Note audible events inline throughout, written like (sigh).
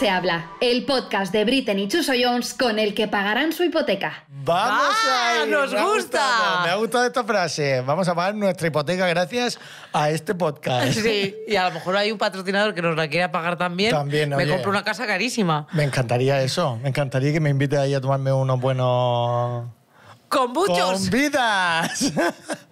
se habla, el podcast de Britten y Chuso Jones con el que pagarán su hipoteca. ¡Vamos ah, a ¡Nos gusta! me ha gustado esta frase. Vamos a pagar nuestra hipoteca gracias a este podcast. Sí, y a lo mejor hay un patrocinador que nos la quiera pagar también. También, Me compro una casa carísima. Me encantaría eso. Me encantaría que me invite ahí a tomarme unos buenos... ¡Con muchos! ¡Con vidas! (laughs)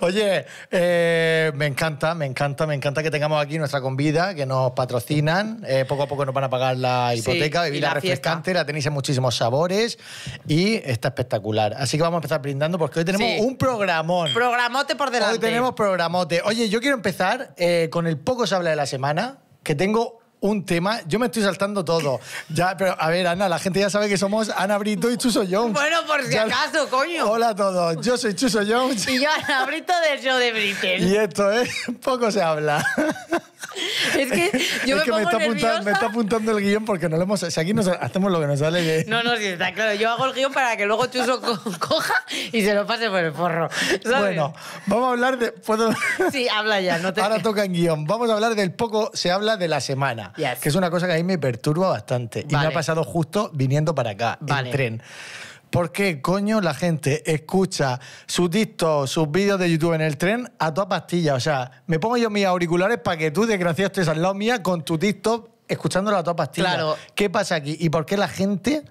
Oye, eh, me encanta, me encanta, me encanta que tengamos aquí nuestra convida, que nos patrocinan. Eh, poco a poco nos van a pagar la hipoteca, bebida refrescante, la tenéis en muchísimos sabores y está espectacular. Así que vamos a empezar brindando porque hoy tenemos un programón. Programote por delante. Hoy tenemos programote. Oye, yo quiero empezar eh, con el poco se habla de la semana, que tengo un tema. Yo me estoy saltando todo. Ya, pero a ver, Ana, la gente ya sabe que somos Ana Brito y Chuso Jones. Bueno, por si acaso, coño. Hola a todos. Yo soy Chuso Jones. Y yo Ana Brito del show de Britain. Y esto es ¿eh? poco se habla. Es que (laughs) yo me, que me, está apuntando, me, está apuntando, el guión porque no lo hemos. Si aquí nos hacemos lo que nos sale. bien ¿eh? No, no, sí, está claro. Yo hago el guión para que luego Chuso (laughs) coja y se lo pase por el forro. Bueno, vamos a hablar de. Sí, habla ya. No te... Ahora toca en guión. Vamos a hablar del poco se habla de la semana que es una cosa que a mí me perturba bastante y me ha pasado justo viniendo para acá, en tren. ¿Por qué coño la gente escucha su TikTok, sus vídeos de YouTube en el tren a toda pastilla? O sea, me pongo yo mis auriculares para que tú, desgraciado, estés al lado mía con tu TikTok escuchándolo a toda pastilla. Claro. ¿Qué pasa aquí? ¿Y por qué la gente,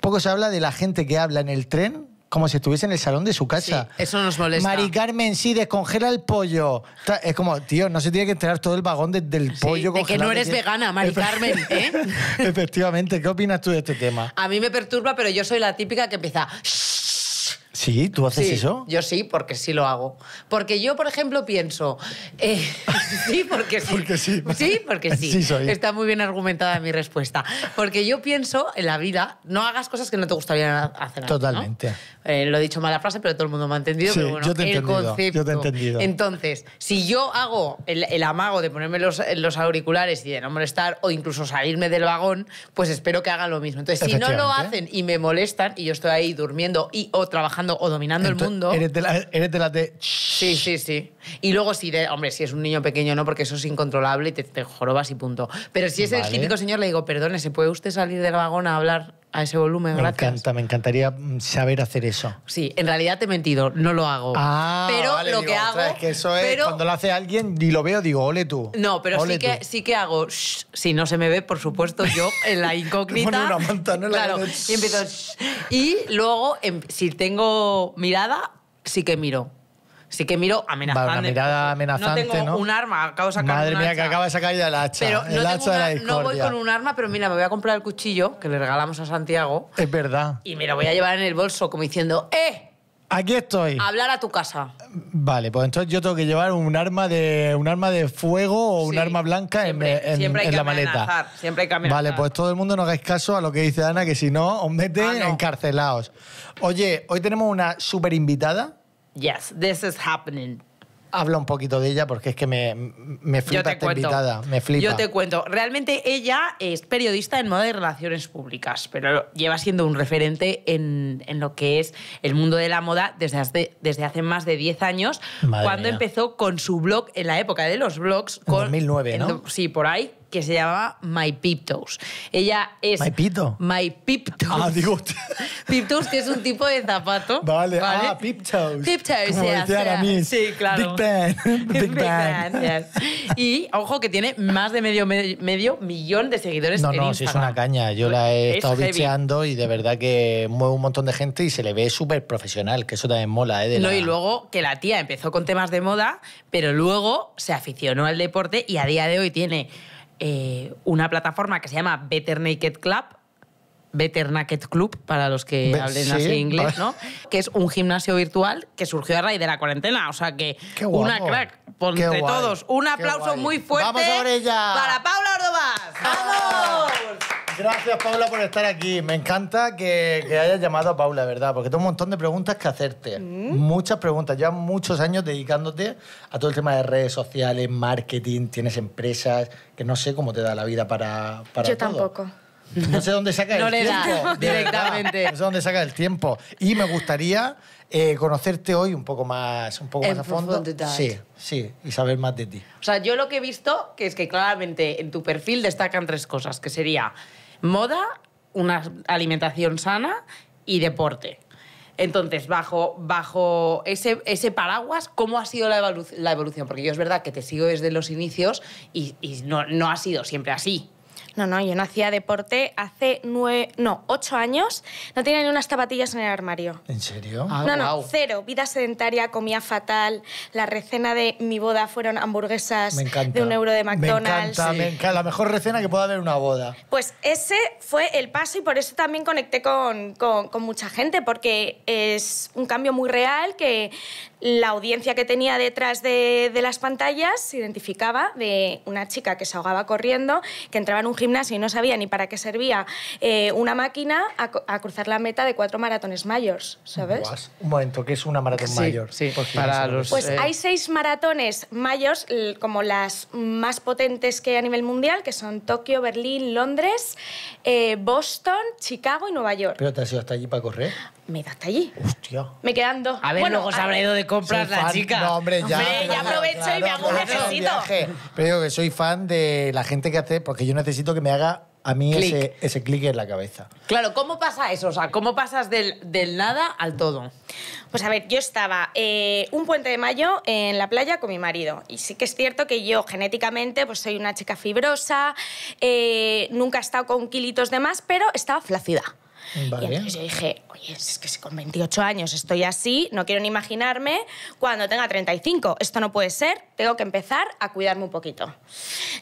poco se habla de la gente que habla en el tren como si estuviese en el salón de su casa. eso nos molesta. Mari Carmen, sí, descongela el pollo. Es como, tío, no se tiene que enterar todo el vagón del sí, pollo. De que no eres vegana, Mari ¿eh? (laughs) Efectivamente, ¿qué opinas tú de este tema? A mí me perturba, pero yo soy la típica que empieza... ¿Sí? ¿Tú haces eso? Yo sí, porque sí lo hago. Porque yo, por ejemplo, pienso. Eh, (laughs) sí, porque sí. Porque sí. Sí, porque sí. Está muy bien argumentada mi respuesta. Porque yo pienso en la vida, no hagas cosas que no te gustaría hacer. Totalmente. ¿no? Eh, lo he dicho mala frase, pero todo el mundo me ha entendido. yo te he concepto. Entonces, si yo hago el, amago de ponerme los, auriculares y de no molestar o incluso salirme del vagón, pues espero que hagan lo mismo. Entonces, si no lo hacen y me molestan y yo estoy ahí durmiendo y o trabajando o dominando el mundo. Eres de, la de. Sí, sí, sí. Y luego si de, hombre, si es un niño pequeño no, porque eso es incontrolable y te, jorobas y punto. Pero si es el típico señor, le digo, perdone, ¿se puede usted salir del vagón a hablar a ese volumen. Me encanta, me encantaría mm, saber hacer eso. Sí, en realidad te he mentido, no lo hago. Ah, pero lo que hago. eso cuando lo hace alguien y lo veo, digo, ole tú. No, pero sí que, sí que hago, si no se me ve, por supuesto, yo en la (laughs) incógnita. claro, y empiezo. y luego, em, si tengo mirada, sí que miro sí que miro amenazante. Vale, una pues, mirada amenazante, no tengo un arma, acabo de sacar Madre mía, que acaba de sacar ya el hacha, pero el no No voy con un arma, pero mira, me voy a comprar el cuchillo que le regalamos a Santiago. Es verdad. Y me lo voy a llevar en el bolso como diciendo, ¡eh! Aquí estoy. hablar a tu casa. Vale, pues entonces yo tengo que llevar un arma de un arma de fuego o un arma blanca en, la maleta. Siempre hay que amenazar. Vale, pues todo el mundo no hagáis caso a lo que dice Ana, que si no os meten ah, encarcelados. Oye, hoy tenemos una super invitada yes, this is happening. Habla un poquito de ella porque es que me, me flipa esta invitada, me flipa. Yo te cuento, realmente ella es periodista en moda y relaciones públicas, pero lleva siendo un referente en, lo que es el mundo de la moda desde hace, más de 10 años, cuando empezó con su blog en la época de los blogs. Con, en 2009, ¿no? sí, por ahí, que se llamaba My Piptoes. Ella es... ¿My Pito? My Piptoes. Ah, (laughs) Piptoes, que es un tipo de zapato. Vale, ah, ¿vale? ah, Piptoes. Piptoes, Como Sí, claro. Big Ben. (laughs) Big, Ben. Y, ojo, que tiene más de medio, millón de seguidores No, no, sí es una caña. Yo la he estado bicheando y de verdad que mueve un montón de gente y se le ve súper profesional, que eso también mola. ¿eh? no, y luego que la tía empezó con temas de moda, pero luego se aficionó al deporte y a día de hoy tiene eh, una plataforma que se llama Better Naked Club, Better Naked Club, para los que hablen así inglés, (laughs) ¿no? que es un gimnasio virtual que surgió a raíz de la cuarentena. O sea que una crack por entre todos. Un aplauso muy fuerte Vamos ella. para Paula Ordovás. ¡Vamos! (laughs) Gracias, Paula, por estar aquí. Me encanta que, hayas llamado a Paula, ¿verdad? Porque tengo un montón de preguntas que hacerte. Mm. Muchas preguntas. Llevas muchos años dedicándote a todo el tema de redes sociales, marketing, tienes empresas, que no sé cómo te da la vida para, para Yo tampoco. No sé dónde saca no el le tiempo. Da, directamente. No sé dónde saca el tiempo. Y me gustaría eh, conocerte hoy un poco más, un poco más a fondo. Sí, sí, y saber más de ti. O sea, yo lo que he visto que es que claramente en tu perfil destacan tres cosas, que sería moda, una alimentación sana y deporte. Entonces, bajo, bajo ese, paraguas, ¿cómo ha sido la, evolución? Porque yo es verdad que te sigo desde los inicios y, no, no ha sido siempre así. No, no, yo no hacía deporte hace nueve, no, ocho años. No tenía ni unas zapatillas en el armario. ¿En serio? Ah, no, no, cero. Vida sedentaria, comía fatal. La recena de mi boda fueron hamburguesas de un euro de McDonald's. Me encanta, La mejor recena que pueda haber en una boda. Pues ese fue el paso y por eso también conecté con mucha gente, porque es un cambio muy real que la audiencia que tenía detrás de, las pantallas se identificaba de una chica que se ahogaba corriendo, que entraba en un gimnasio y no sabía ni para qué servía eh, una máquina a, cruzar la meta de cuatro maratones mayores, ¿sabes? Un momento, ¿qué es una maratón mayor? Sí, Pues eh, hay seis maratones mayores, como las más potentes que hay a nivel mundial, que son Tokio, Berlín, Londres, eh, Boston, Chicago y Nueva York. ¿Pero te has ido hasta allí para correr? me da hasta allí. Hostia. Me quedando. A ver, luego se habrá ido de compras la chica. No, hombre, ya. ya aprovecho y me hago un Pero digo que soy fan de la gente que hace, porque yo necesito que me haga a mí ese, ese clic en la cabeza. Claro, ¿cómo pasa eso? O sea, ¿cómo pasas del, del nada al todo? Pues a ver, yo estaba eh, un puente de mayo en la playa con mi marido. Y sí que es cierto que yo genéticamente pues soy una chica fibrosa, eh, nunca he estado con kilitos de más, pero estaba flacida. Y yo dije, oye, es que con 28 años estoy así, no quiero ni imaginarme cuando tenga 35. Esto no puede ser, tengo que empezar a cuidarme un poquito.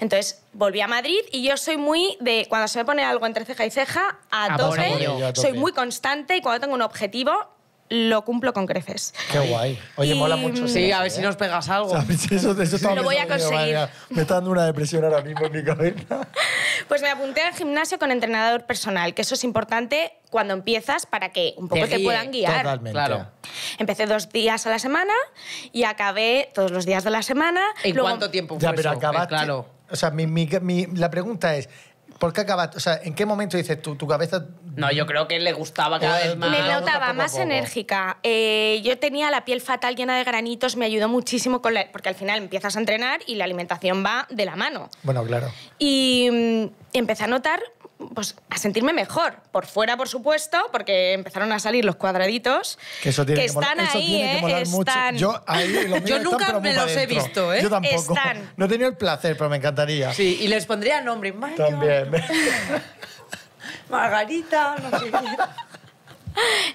Entonces volví a Madrid y yo soy muy de, cuando se me pone algo entre ceja y ceja, a, ah, a soy muy constante y cuando tengo un objetivo, lo cumplo con creces. Qué guay. Oye, mola mucho. Sí, ¿eh? a ver si nos pegas algo. O eso, eso sí, lo voy a conseguir. me está dando una depresión ahora mismo en mi cabeza. (laughs) Pues me apunté al gimnasio con entrenador personal, que eso es importante cuando empiezas para que un poco te, puedan guiar. Totalmente. Empecé dos días a la semana y acabé todos los días de la semana. ¿Y cuánto tiempo fue ya, pero Acabaste... Claro. O sea, la pregunta es, ¿Por qué acabas...? O sea, ¿en qué momento dices tu cabeza... No, yo creo que le gustaba cada vez más. Me notaba más enérgica. Eh, yo tenía la piel fatal llena de granitos, me ayudó muchísimo con la... Porque al final empiezas a entrenar y la alimentación va de la mano. Bueno, claro. Y mm, empecé a notar pues, a sentirme mejor. Por fuera, por supuesto, porque empezaron a salir los cuadraditos. Que están ahí, que eh, molar Mucho. Yo, ahí, (laughs) Yo nunca me los he visto, ¿eh? Yo tampoco. Están. (laughs) No he tenido el placer, pero me encantaría. Sí, y les pondría nombre. (laughs) También. Margarita, no sé qué.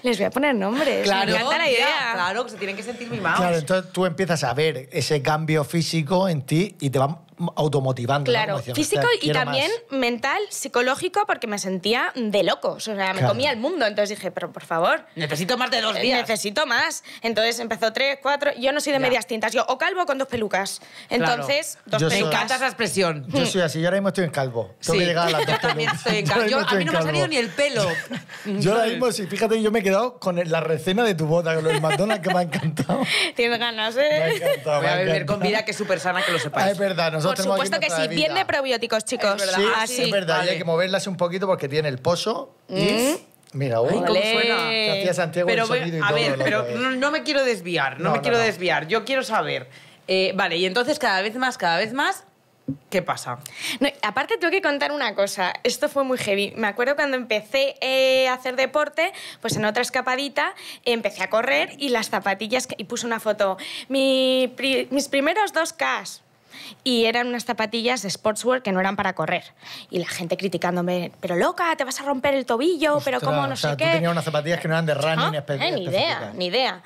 Les voy a poner nombres. Claro, me encanta la idea. claro, que se tienen que sentir mimados. Claro, entonces tú empiezas a ver ese cambio físico en ti y te va automotivando. Claro, físico y también mental, psicológico, porque me sentía de loco. O sea, me comía el mundo. Entonces dije, pero por favor. Necesito más de dos eh, días. Necesito más. Entonces empezó tres, cuatro. Yo no soy de medias tintas. Yo o calvo con dos pelucas. Entonces, yo Me encanta esa expresión. Yo soy así. Yo ahora mismo estoy en calvo. sí. que a las (laughs) dos a mí no me ha salido ni el pelo. (laughs) yo ahora mismo, sí, fíjate, yo me he quedado con la recena de tu boda, con los McDonald's, que me ha encantado. (laughs) Tienes ganas, ¿eh? Me ha encantado. Voy a beber con vida, que es súper sana, que lo sepáis. Ah, es verdad, nosotros por supuesto que sí. Bien probióticos, chicos. Es ah, es verdad. hay que moverlas un poquito porque tiene el pozo mm. Mira, uy, uh, ¿cómo suena? Santiago pero, el a ver, pero no, me quiero desviar, no, me quiero desviar. Yo quiero saber. Eh, vale, y entonces cada vez más, cada vez más, ¿Qué pasa? aparte tengo que contar una cosa, esto fue muy heavy. Me acuerdo cuando empecé eh, a hacer deporte, pues en otra escapadita empecé a correr y las zapatillas, y puse una foto, mis primeros dos Ks, y eran unas zapatillas de sportswear que no eran para correr. Y la gente criticándome, pero loca, te vas a romper el tobillo, pero cómo no sé tú qué. tenía unas zapatillas que no eran de running ah, Ni idea, ni idea.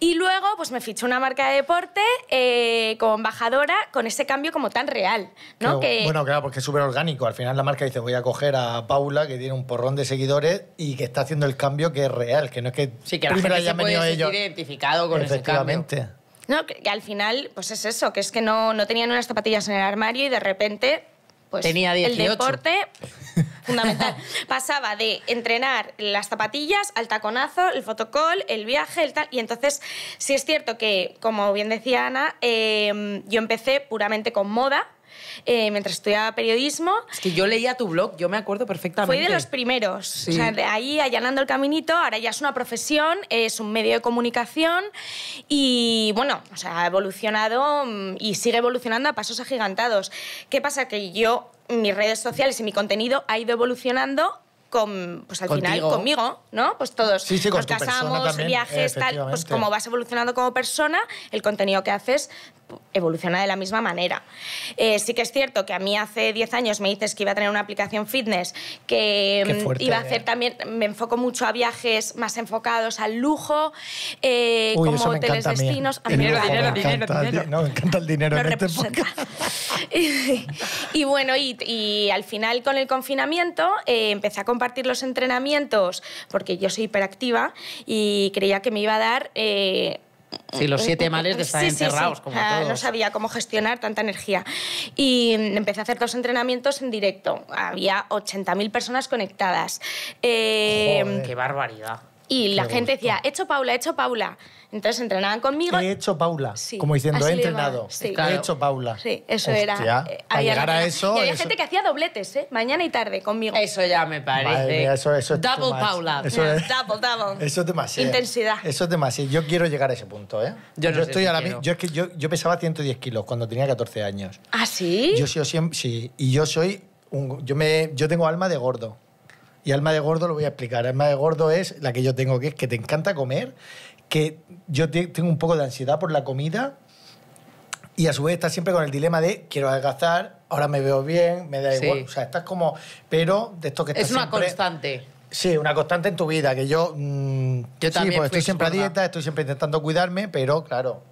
Y luego pues me fichó una marca de deporte eh, como embajadora con ese cambio como tan real. ¿no? que... Bueno, claro, porque es súper orgánico. Al final la marca dice, voy a coger a Paula, que tiene un porrón de seguidores y que está haciendo el cambio que es real, que no es que... Sí, que la gente se puede ellos. identificado con ese cambio. No, que al final, pues es eso, que es que no, no tenían unas zapatillas en el armario y de repente pues el deporte (laughs) fundamental. Pasaba de entrenar las zapatillas al taconazo, el fotocol, el viaje, el tal. Y entonces, sí es cierto que, como bien decía Ana, eh, yo empecé puramente con moda. Eh, mientras estudiaba periodismo. Es que yo leía tu blog, yo me acuerdo perfectamente. Fui de los primeros. O sea, de ahí allanando el caminito, ahora ya es una profesión, es un medio de comunicación y bueno, o sea, ha evolucionado mm, y sigue evolucionando a pasos agigantados. ¿Qué pasa? Que yo, mis redes sociales y mi contenido ha ido evolucionando con, pues al final conmigo, ¿no? Pues todos sí, nos casamos, viajes, tal, pues como vas evolucionando como persona, el contenido que haces evoluciona de la misma manera. Eh, sí que es cierto que a mí hace 10 años me dices que iba a tener una aplicación fitness, que mm, iba a eh. hacer también, me enfoco mucho a viajes más enfocados al lujo, eh, como hoteles destinos. A Dinero, dinero, dinero, dinero, me encanta el dinero. Este (laughs) y, bueno, y, y, al final con el confinamiento empecé a compartir los entrenamientos, porque yo soy hiperactiva y creía que me iba a dar Sí, los siete eh, eh, males de estar encerrados, ah, No sabía cómo gestionar tanta energía. Y empecé a hacer dos entrenamientos en directo. Había 80.000 personas conectadas. Eh, ¡Qué barbaridad! Y la gente decía, he hecho Paula, he hecho Paula. Entonces entrenaban conmigo. He hecho Paula. Como diciendo, he entrenado. He hecho Paula. Sí, eso era. Eh, llegar a eso. había gente que hacía dobletes, ¿eh? Mañana y tarde conmigo. Eso ya me parece. eso, double Paula. Eso es, (laughs) Eso es demasiado. Intensidad. Eso es demasiado. Yo quiero llegar a ese punto, ¿eh? Yo, no estoy si Yo que yo, pesaba 110 kilos cuando tenía 14 años. ¿Ah, sí? Yo soy siempre. Sí. Y yo soy. Un, yo, me, yo tengo alma de gordo. Y alma de gordo lo voy a explicar. Alma de gordo es la que yo tengo, que es que te encanta comer, que yo tengo un poco de ansiedad por la comida y a su vez estás siempre con el dilema de quiero adelgazar, ahora me veo bien, me da igual. O sea, estás como. Pero de esto que estás. Es una constante. Sí, una constante en tu vida, que yo. Mm, yo también. Pues estoy siempre a dieta, estoy siempre intentando cuidarme, pero claro.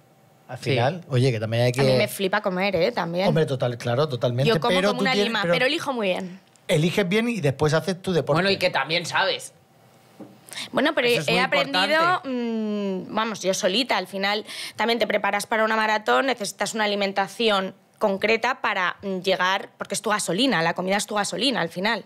Al final, oye, que también hay que. A mí me flipa comer, ¿eh? También. Hombre, total, claro, totalmente. Yo como pero como una lima, pero elijo muy bien eliges bien y después haces tu deporte. Bueno, y que también sabes. Bueno, pero he aprendido, mm, vamos, yo solita, al final también te preparas para una maratón, necesitas una alimentación concreta para mm, llegar, porque es tu gasolina, la comida es tu gasolina al final.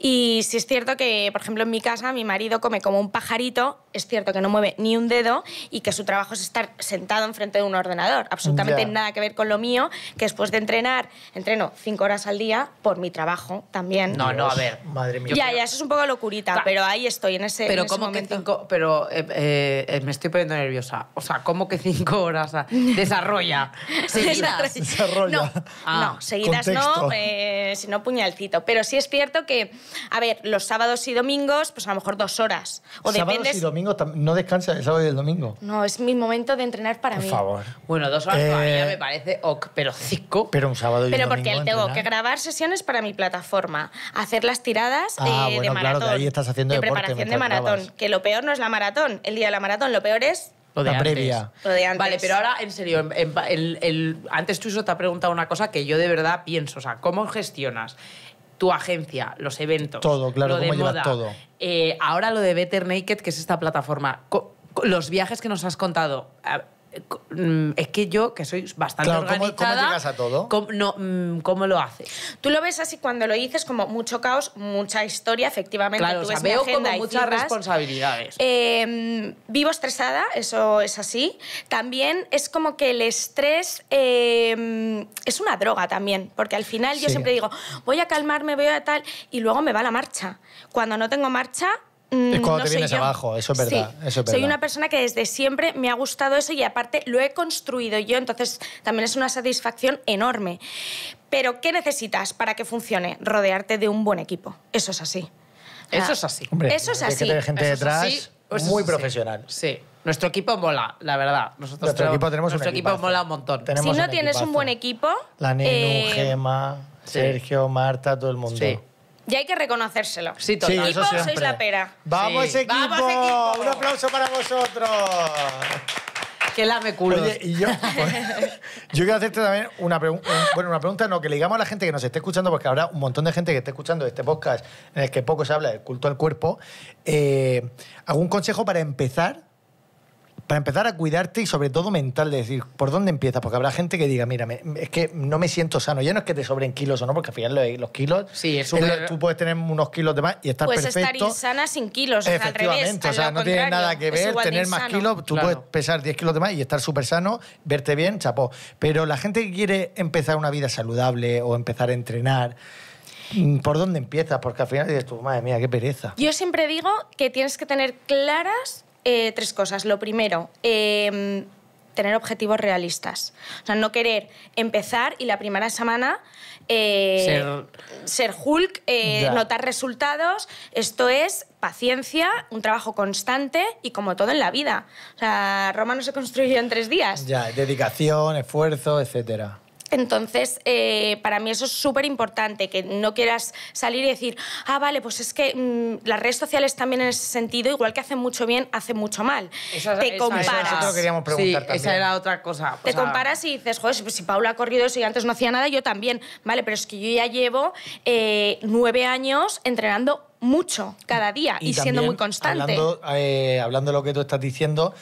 Y si es cierto que, por ejemplo, en mi casa mi marido come como un pajarito, es cierto que no mueve ni un dedo y que su trabajo es estar sentado enfrente de un ordenador, absolutamente nada que ver con lo mío, que después de entrenar, entreno cinco horas al día por mi trabajo también. No, no, a ver, madre mía. Ya, ya, eso es un poco locurita, pero ahí estoy en ese Pero en ¿cómo momento? que cinco, pero eh, eh, eh, me estoy poniendo nerviosa. O sea, ¿cómo que cinco horas desarrolla (laughs) Desarrolla. No, ah. no seguidas no, eh, sino puñalcito. Pero sí es cierto que, a ver, los sábados y domingos, pues a lo mejor dos horas. O sábados y domingos, no descansa el sábado y el domingo. No, es mi momento de entrenar para mí. Por favor. Bueno, dos horas eh, me parece ok, pero cinco. Pero un sábado y un domingo. Pero porque tengo que grabar sesiones para mi plataforma, hacer las tiradas ah, eh, de maratón. Claro, ahí estás haciendo de preparación de maratón. Que lo peor no es la maratón, el día de la maratón, lo peor es lo de antes. Vale, pero ahora, en serio, antes tú te ha preguntado una cosa que yo de verdad pienso, o sea, ¿cómo gestionas tu agencia, los eventos? Todo, claro, ¿cómo de todo? Eh, ahora lo de Better Naked, que es esta plataforma. Los viajes que nos has contado, Mm, es que yo, que soy bastante organizada... ¿cómo, llegas a todo? Mm, ¿cómo, lo haces? Tú lo ves así cuando lo dices como mucho caos, mucha historia, efectivamente. tú ves veo como muchas responsabilidades. Em, vivo estresada, eso es así. También es como que el estrés em, es una droga también, porque al final yo siempre digo, voy a calmarme, voy a tal, y luego me va la marcha. Cuando no tengo marcha, es cuando te vienes abajo, eso es, verdad, Soy una persona que desde siempre me ha gustado eso y aparte lo he construido yo, entonces también es una satisfacción enorme. Pero ¿qué necesitas para que funcione? Rodearte de un buen equipo. Eso es así. Eso es así. Hombre, eso es así. Hay gente detrás pues muy profesional. Sí. Nuestro equipo mola, la verdad. nuestro tenemos, equipo, nuestro equipo mola un montón. si no tienes un buen equipo... La Nenu, eh, Gema, Sergio, Marta, todo el mundo. Y hay que reconocérselo. Sí, todo Sí, equipo, sois la pera. ¡Vamos, equipo! ¡Un aplauso para vosotros! Que la me Oye, y yo, pues, yo quiero hacerte también una pregunta. Bueno, una pregunta no, que le digamos a la gente que nos esté escuchando, porque habrá un montón de gente que esté escuchando este podcast en el que poco se habla del culto al cuerpo. Eh, ¿Algún consejo para empezar para empezar a cuidarte y sobre todo mental, decir, ¿por dónde empiezas? Porque habrá gente que diga, mira, es que no me siento sano. Ya no es que te sobren kilos o no, porque al final los, kilos, sí, tú puedes tener unos kilos de más y estar pues perfecto. estar insana sin kilos, al revés, o sea, no tiene nada que ver tener más kilos, tú puedes pesar 10 kilos de más y estar súper sano, verte bien, chapó. Pero la gente que quiere empezar una vida saludable o empezar a entrenar, mm, ¿Por dónde empiezas? Porque al final dices tú, madre mía, qué pereza. Yo siempre digo que tienes que tener claras eh, tres cosas. Lo primero, em, tener objetivos realistas. O sea, no querer empezar y la primera semana eh, ser... Hulk, eh, notar resultados. Esto es paciencia, un trabajo constante y como todo en la vida. O sea, Roma no se construyó en tres días. Ya, dedicación, esfuerzo, etcétera. Entonces, eh, para mí eso es súper importante, que no quieras salir y decir, ah, vale, pues es que mm, las redes sociales también en ese sentido, igual que hacen mucho bien, hacen mucho mal. te comparas. Eso queríamos preguntar sí, Esa era otra cosa. Te comparas y dices, joder, si Paula ha corrido eso y antes no hacía nada, yo también. Vale, pero es que yo ya llevo eh, nueve años entrenando mucho cada día y, siendo muy constante. Eh, hablando de lo que tú estás diciendo,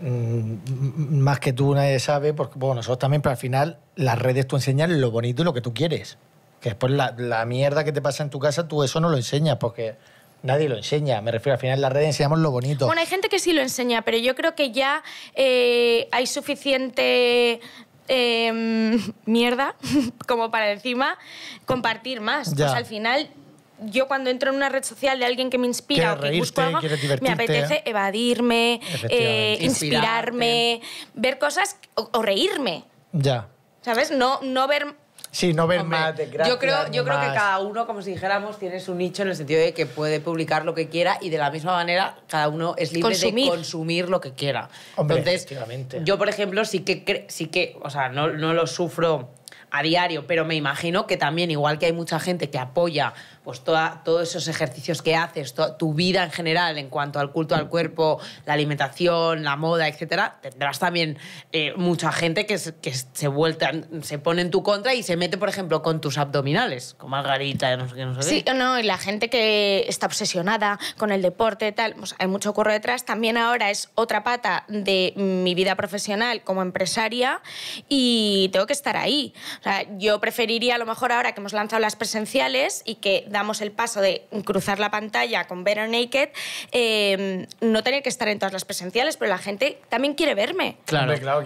Mm, más que tú nadie sabe, porque bueno, nosotros también, pero al final las redes tú enseñas lo bonito y lo que tú quieres. Que después la, mierda que te pasa en tu casa, tú eso no lo enseñas, porque nadie lo enseña. Me refiero, al final las redes enseñamos lo bonito. Bueno, hay gente que sí lo enseña, pero yo creo que ya eh, hay suficiente em, mierda (laughs) como para encima compartir más. Pues al final yo cuando entro en una red social de alguien que me inspira o que me me apetece evadirme, eh, inspirarme, ver cosas o, reírme. Ya. ¿Sabes? No, no ver... Sí, no ver Yo creo, yo creo que cada uno, como si dijéramos, tiene su nicho en el sentido de que puede publicar lo que quiera y de la misma manera cada uno es libre de consumir lo que quiera. Entonces, yo, por ejemplo, sí que, sí que o sea, no, no lo sufro a diario, pero me imagino que también, igual que hay mucha gente que apoya pues todos esos ejercicios que haces, tu vida en general en cuanto al culto al cuerpo, la alimentación, la moda, etcétera, tendrás también eh, mucha gente que, se, que se, se pone en tu contra y se mete, por ejemplo, con tus abdominales, como Margarita, no sé qué, no sé Sí, no, y la gente que está obsesionada con el deporte, tal, pues, hay mucho curro detrás. También ahora es otra pata de mi vida profesional como empresaria y tengo que estar ahí. yo preferiría a lo mejor ahora que hemos lanzado las presenciales y que damos el paso de cruzar la pantalla con Better Naked, em, no tenía que estar en todas las presenciales, pero la gente también quiere verme. Claro, claro,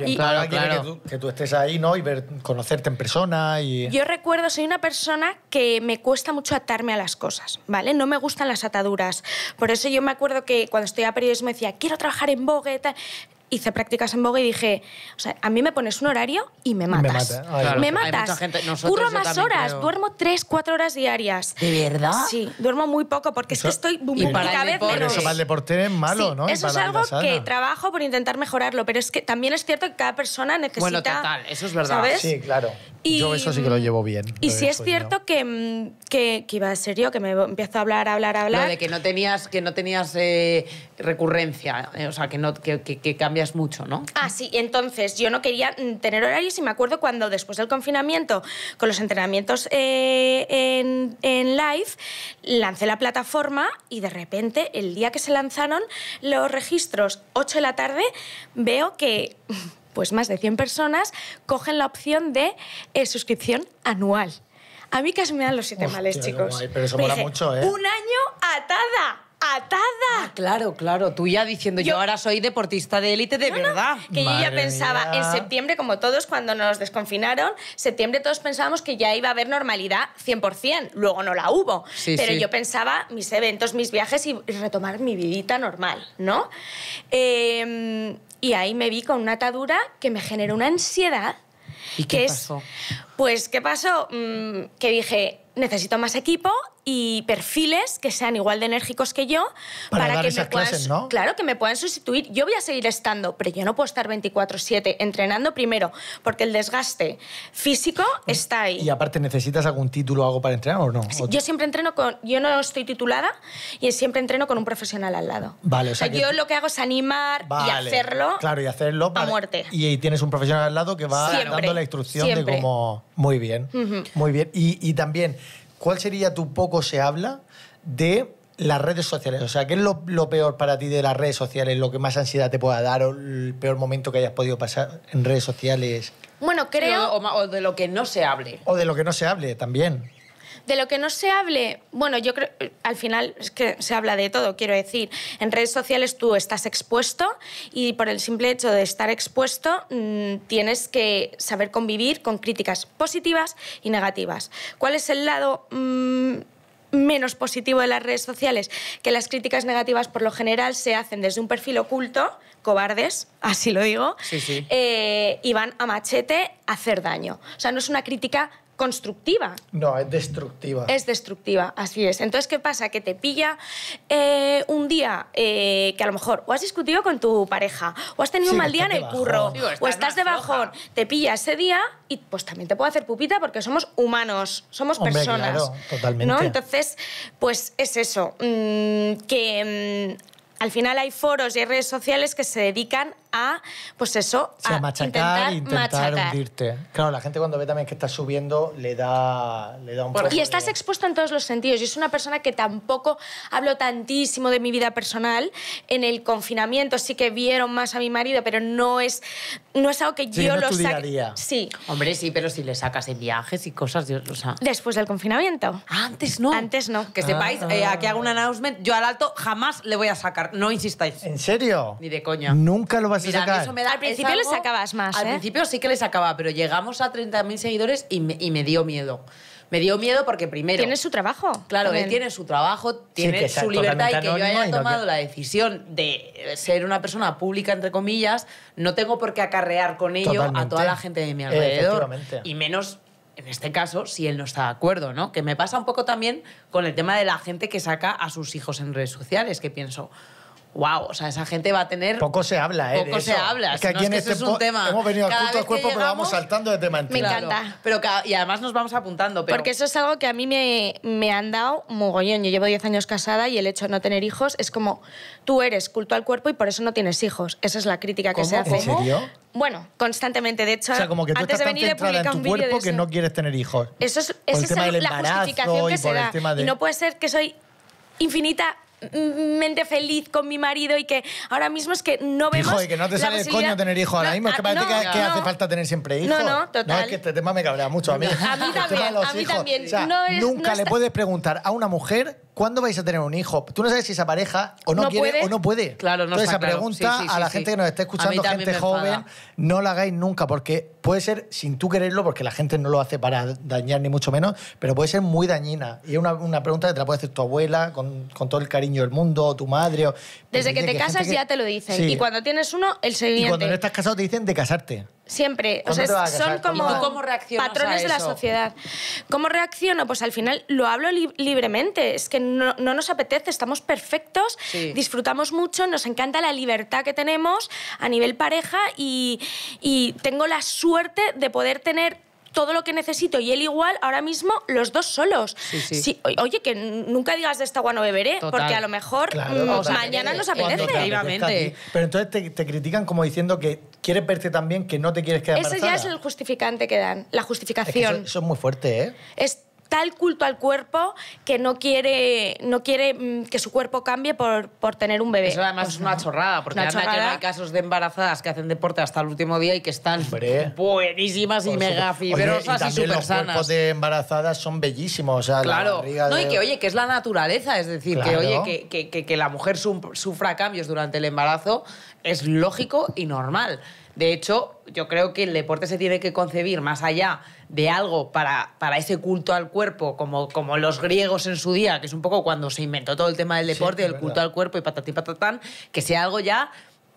claro, Que, tú, estés ahí, ¿no? Y conocerte en persona. Y... Yo recuerdo, soy una persona que me cuesta mucho atarme a las cosas, ¿vale? No me gustan las ataduras. Por eso yo me acuerdo que cuando estoy a periodismo decía, quiero trabajar en Vogue, hice prácticas en boga y dije, o sea, a mí me pones un horario y me matas. Me, matas, me matas. Curro más horas, duermo tres, cuatro horas diarias. ¿De verdad? Sí, duermo muy poco porque es que estoy y para vez eso para el deporte es malo, ¿no? Eso es algo que trabajo por intentar mejorarlo, pero es que también es cierto que cada persona necesita... Bueno, total, eso es verdad. Sí, claro. yo eso sí que lo llevo bien. Y si es cierto mm, que, que, iba a ser yo, que me empiezo a hablar, a hablar, hablar... Lo de que no tenías, que no tenías eh, recurrencia, eh, o sea, que, no, que, que cambias mucho, ¿no? Ah, sí, entonces yo no quería mm, tener horarios y me acuerdo cuando después del confinamiento, con los entrenamientos eh, en, live, lancé la plataforma y de repente el día que se lanzaron los registros, 8 de la tarde, veo que (laughs) pues más de 100 personas cogen la opción de eh, suscripción anual. A mí casi me dan los siete males, chicos. pero eso mucho, ¿eh? Un año atada atada ah, claro, claro. Tú ya diciendo, yo, ahora soy deportista de élite de verdad. que yo ya pensaba, en septiembre, como todos, cuando nos desconfinaron, septiembre todos pensábamos que ya iba a haber normalidad 100%. Luego no la hubo. pero yo pensaba mis eventos, mis viajes y retomar mi vidita normal, ¿no? Eh, y ahí me vi con una atadura que me generó una ansiedad. ¿Y qué pasó? pues, ¿qué pasó? Mm, que dije, necesito más equipo y perfiles que sean igual de enérgicos que yo para, que me puedan, clases, ¿no? claro que me puedan sustituir yo voy a seguir estando pero yo no puedo estar 24/7 entrenando primero porque el desgaste físico está ahí y aparte necesitas algún título o algo para entrenar o no yo siempre entreno con yo no estoy titulada y siempre entreno con un profesional al lado vale o sea, yo lo que hago es animar y hacerlo claro y hacerlo a muerte y, tienes un profesional al lado que va dando la instrucción de cómo muy bien muy bien y, y también ¿cuál sería tu poco se habla de las redes sociales? O sea, ¿qué es lo, peor para ti de las redes sociales? ¿Lo que más ansiedad te pueda dar o el peor momento que hayas podido pasar en redes sociales? Bueno, creo... o de lo que no se hable. O de lo que no se hable también. De lo que no se hable, bueno, yo creo, al final es que se habla de todo, quiero decir, en redes sociales tú estás expuesto y por el simple hecho de estar expuesto mm, tienes que saber convivir con críticas positivas y negativas. ¿Cuál es el lado... Mm, menos positivo de las redes sociales, que las críticas negativas por lo general se hacen desde un perfil oculto, cobardes, (laughs) así lo digo, eh, y van a machete a hacer daño. O sea, no es una crítica constructiva. No, es destructiva. Es destructiva, así es. Entonces, ¿qué pasa? Que te pilla eh, un día eh, que a lo mejor o has discutido con tu pareja, o has tenido un mal día en el curro, o estás de bajón, te pilla ese día y pues también te puedo hacer pupita porque somos humanos, somos personas. totalmente. ¿no? Entonces, pues es eso, mm, que mm, al final hay foros y hay redes sociales que se dedican a, pues eso, a, machacar, intentar, intentar hundirte. Claro, la gente cuando ve también que estás subiendo le da, le da un poco. Y estás expuesto en todos los sentidos. Yo soy una persona que tampoco hablo tantísimo de mi vida personal. En el confinamiento sí que vieron más a mi marido, pero no es, no es algo que yo no lo saque. Sí. Hombre, sí, pero si le sacas en viajes y cosas, Dios lo sabe. Después del confinamiento. Ah, antes no. Antes no. Que sepáis, eh, ah. aquí hago un announcement, yo al alto jamás le voy a sacar, no insistáis. ¿En serio? Ni de coña. Nunca lo vas pues al principio les le sacabas más. Al ¿eh? principio sí que le sacaba, pero llegamos a 30.000 seguidores y me, dio miedo. Me dio miedo porque primero... Tiene su trabajo. Claro, él tiene su trabajo, tiene su libertad y que yo haya tomado la decisión de ser una persona pública, entre comillas, no tengo por qué acarrear con ello a toda la gente de mi alrededor. Y menos en este caso, si él no está de acuerdo, ¿no? Que me pasa un poco también con el tema de la gente que saca a sus hijos en redes sociales, que pienso, wow, o sea, esa gente va a tener... Poco se habla, ¿eh? Poco se habla. Es que aquí no en este es un tema. Hemos venido al culto al cuerpo, pero vamos saltando de tema en tema. Me encanta. y además nos vamos apuntando. Pero... Porque eso es algo que a mí me, me han dado mogollón. Yo llevo 10 años casada y el hecho de no tener hijos es como, tú eres culto al cuerpo y por eso no tienes hijos. Esa es la crítica que se hace. ¿En serio? Bueno, constantemente. De hecho, tú antes de venir tan en tu un cuerpo que no quieres tener hijos. Eso es, esa es la justificación que se da. Y no puede ser que soy infinita mente feliz con mi marido y que ahora mismo es que no vemos. Hijo, y que no te sale el coño tener hijos ahora mismo, es que ah, parece que, hace falta tener siempre hijos. No, no, total. No, es que este tema me cabrea mucho a mí. A mí también, a mí también. nunca le puedes preguntar a una mujer ¿cuándo vais a tener un hijo? Tú no sabes si esa pareja o no, quiere o no puede. Claro, no Entonces, esa pregunta a la gente que nos está escuchando, gente joven, no la hagáis nunca, porque puede ser sin tú quererlo, porque la gente no lo hace para dañar ni mucho menos, pero puede ser muy dañina. Y es una, pregunta que te la puede hacer tu abuela con, todo el cariño del mundo, tu madre. Desde pues que te casas ya te lo dicen. Y cuando tienes uno, el siguiente. Y cuando no estás casado te dicen de casarte. Siempre. O son como patrones de la sociedad. ¿Cómo reacciono? Pues al final lo hablo libremente. Es que no, nos apetece, estamos perfectos, disfrutamos mucho, nos encanta la libertad que tenemos a nivel pareja y tengo la suerte de poder tener todo lo que necesito y él igual, ahora mismo los dos solos. Sí, oye, que nunca digas de esta agua no beberé, porque a lo mejor mm, mañana nos apetece. Pero entonces te, critican como diciendo que quieres verte también, que no te quieres quedar Ese ya es el justificante que dan, la justificación. son eso, es muy fuerte, ¿eh? tal culto al cuerpo que no quiere, no quiere mm, que su cuerpo cambie por, tener un bebé. Eso además pues es una chorrada, porque hay casos de embarazadas que hacen deporte hasta el último día y que están buenísimas y mega fibrosas y, Los cuerpos de embarazadas son bellísimos. claro, y que oye, que es la naturaleza, es decir, que oye, que la mujer sufra cambios durante el embarazo es lógico y normal. De hecho, yo creo que el deporte se tiene que concebir más allá de algo para, para ese culto al cuerpo, como, como los griegos en su día, que es un poco cuando se inventó todo el tema del deporte, del el culto al cuerpo y patatín patatán, que sea algo ya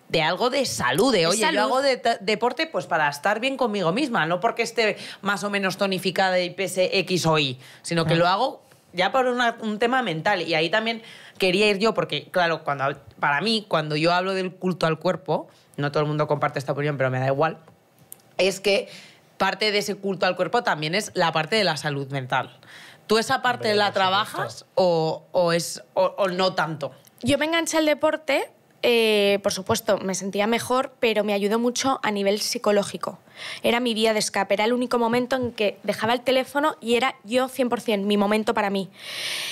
de algo de salud, oye, yo hago de deporte pues para estar bien conmigo misma, no porque esté más o menos tonificada y pese X o Y, sino que lo hago ya por un tema mental. Y ahí también quería ir yo, porque claro, cuando, para mí, cuando yo hablo del culto al cuerpo, no todo el mundo comparte esta opinión, pero me da igual, es que parte de ese culto al cuerpo también es la parte de la salud mental. ¿Tú esa parte la trabajas o, o, es, o no tanto? Yo me enganché al deporte eh, por supuesto, me sentía mejor, pero me ayudó mucho a nivel psicológico. Era mi vía de escape, era el único momento en que dejaba el teléfono y era yo 100%, mi momento para mí.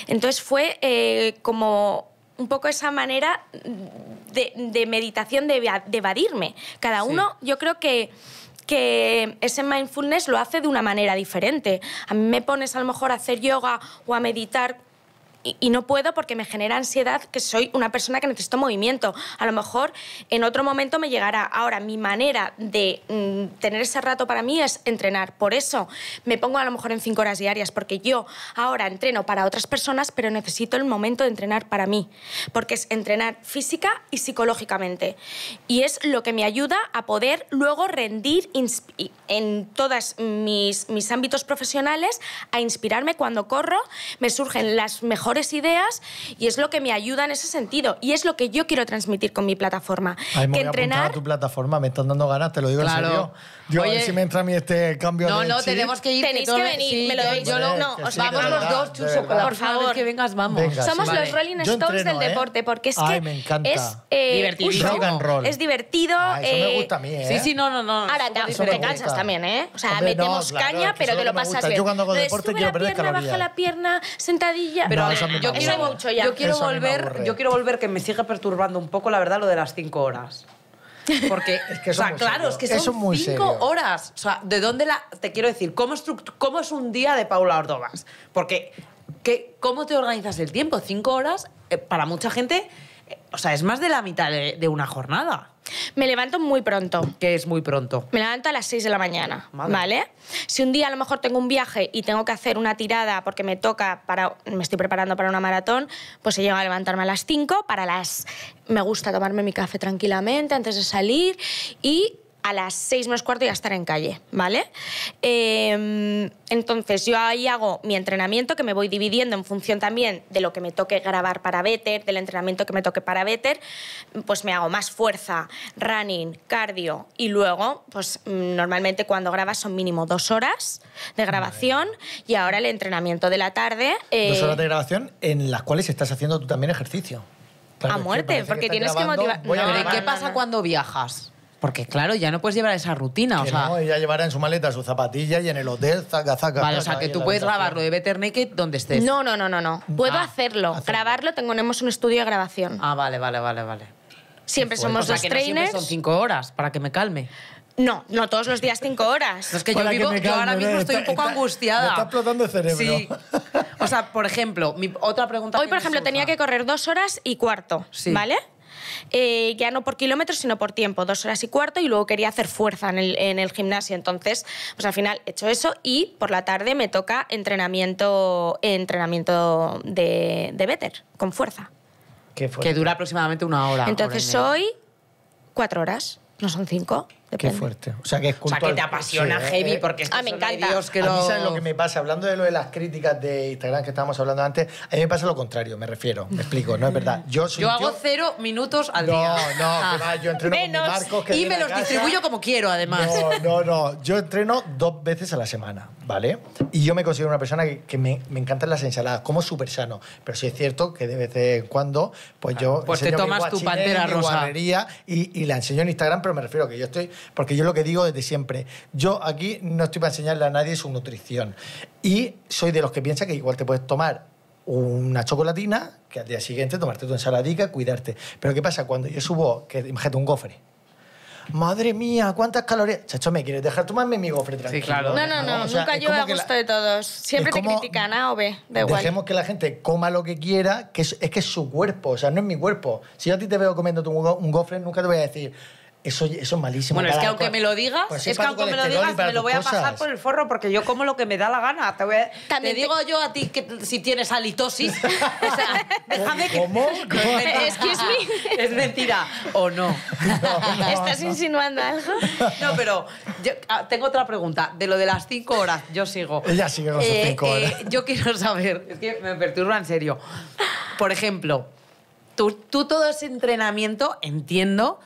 Entonces fue eh, como un poco esa manera de, meditación, de, de, evadirme. Cada uno, yo creo que que ese mindfulness lo hace de una manera diferente. A mí me pones a lo mejor a hacer yoga o a meditar y, no puedo porque me genera ansiedad que soy una persona que necesito movimiento. A lo mejor en otro momento me llegará. Ahora, mi manera de mm, tener ese rato para mí es entrenar. Por eso me pongo a lo mejor en cinco horas diarias, porque yo ahora entreno para otras personas, pero necesito el momento de entrenar para mí, porque es entrenar física y psicológicamente. Y es lo que me ayuda a poder luego rendir en todos mis, mis ámbitos profesionales, a inspirarme cuando corro, me surgen las mejores ideas y es lo que me ayuda en ese sentido y es lo que yo quiero transmitir con mi plataforma. que entrenar a, tu plataforma, me están dando ganas, te lo digo en serio. Yo a ver si me entra a mí este cambio no, de No, no, tenemos que ir. Tenéis que, venir, Yo no, os vamos los dos, Chuso, por, por favor. que vengas, vamos. Somos los Rolling Stones del ¿eh? deporte porque es que eh, es divertido. Es ah, divertido. eso me eh, gusta a mí, Sí, sí, no, no, no. Ahora te cansas también, ¿eh? O sea, metemos caña, pero te lo pasas bien. Yo cuando hago deporte quiero perder calorías. baja la pierna, sentadilla. Pero yo, quiero, volver, yo quiero volver que me sigue perturbando un poco, la verdad, lo de las cinco horas. Porque, (laughs) claro, es que son cinco horas. O sea, ¿de dónde la...? Te quiero decir, ¿cómo, cómo es un día de Paula Ordovas? Porque, ¿qué, ¿cómo te organizas el tiempo? Cinco horas, eh, para mucha gente o sea, es más de la mitad de, una jornada. Me levanto muy pronto. ¿Qué es muy pronto. Me levanto a las 6 de la mañana, ¿vale? Si un día a lo mejor tengo un viaje y tengo que hacer una tirada porque me toca para me estoy preparando para una maratón, pues se llega a levantarme a las 5 para las me gusta tomarme mi café tranquilamente antes de salir y a las seis menos cuarto ya estar en calle, ¿vale? Em, entonces yo ahí hago mi entrenamiento que me voy dividiendo en función también de lo que me toque grabar para Better, del entrenamiento que me toque para Better, pues me hago más fuerza, running, cardio y luego, pues mm, normalmente cuando grabas son mínimo dos horas de grabación y ahora el entrenamiento de la tarde. Eh, dos horas de grabación en las cuales estás haciendo tú también ejercicio. a muerte, porque tienes que motivar. ¿Qué pasa cuando viajas? Porque claro, ya no puedes llevar esa rutina. o sea, no, ella llevará en su maleta su zapatilla y en el hotel, zaca, zaca. Vale, o sea, que tú puedes grabarlo de Better Naked donde estés. No, no, no, no. no. Ah, Puedo hacerlo. grabarlo tengo tenemos un estudio de grabación. Ah, vale, vale, vale, vale. Siempre pues, somos o los trainers. No siempre son cinco horas, para que me calme. No, no todos los días cinco horas. es que, yo, vivo, yo, ahora mismo estoy un poco angustiada. Me está explotando el cerebro. Sí. O sea, por ejemplo, mi otra pregunta. Hoy, por ejemplo, tenía que correr dos horas y cuarto, sí. ¿vale? Eh, ya no por kilómetros, sino por tiempo, dos horas y cuarto, y luego quería hacer fuerza en el, gimnasio. Entonces, pues al final he hecho eso y por la tarde me toca entrenamiento, entrenamiento de, de Better, con fuerza. que dura aproximadamente una hora. Entonces hoy, soy cuatro horas, no son cinco. Qué fuerte. O sea, que es O sea, que te apasiona heavy eh, porque eh, ah, me encanta. Dios que a lo... mí lo que me pasa hablando de lo de las críticas de Instagram que estábamos hablando antes. A mí me pasa lo contrario, me refiero, me explico, no es mm. verdad. Yo, hago cero minutos al día. No, no, yo ah. entreno con Marcos y me los distribuyo como quiero además. No, no, (laughs) no, yo entreno dos veces a la semana, ¿vale? Y yo me considero una persona que, me, encantan las ensaladas, como súper sano, pero sí es cierto que de vez en cuando pues yo pues te tomas tu pantera rosa y, y la enseño en Instagram, pero me refiero que yo estoy porque yo lo que digo desde siempre, yo aquí no estoy para enseñarle a nadie su nutrición. Y soy de los que piensa que igual te puedes tomar una chocolatina, que al día siguiente tomarte tu ensaladica, cuidarte. Pero ¿qué pasa cuando yo subo, que imagínate un gofre? Madre mía, ¿cuántas calorías? Chacho, ¿me quieres dejar tomarme mi gofre tranquilo? No, no, no, nunca yo a gusto de todos. Siempre te critican, A o B, igual. Dejemos que la gente coma lo que quiera, que es, es, que es su cuerpo, o sea, no es mi cuerpo. Si yo a ti te veo comiendo un gofre, nunca te voy a decir eso, eso es malísimo. Bueno, es que aunque me lo digas, es que aunque me lo digas, me lo voy a pasar por el forro porque yo como lo que me da la gana. Te, digo yo a ti que si tienes halitosis. (laughs) o sea, (laughs) déjame que. ¿Cómo? (laughs) ¿Cómo? Excuse me. Es mentira. ¿O no? ¿Estás insinuando algo? No, pero ah, tengo otra pregunta. De lo de las cinco horas, yo sigo. Ella sigue con sus eh, cinco eh, horas. yo quiero saber, es que me perturba en serio. Por ejemplo, tú, tú todo ese entrenamiento, entiendo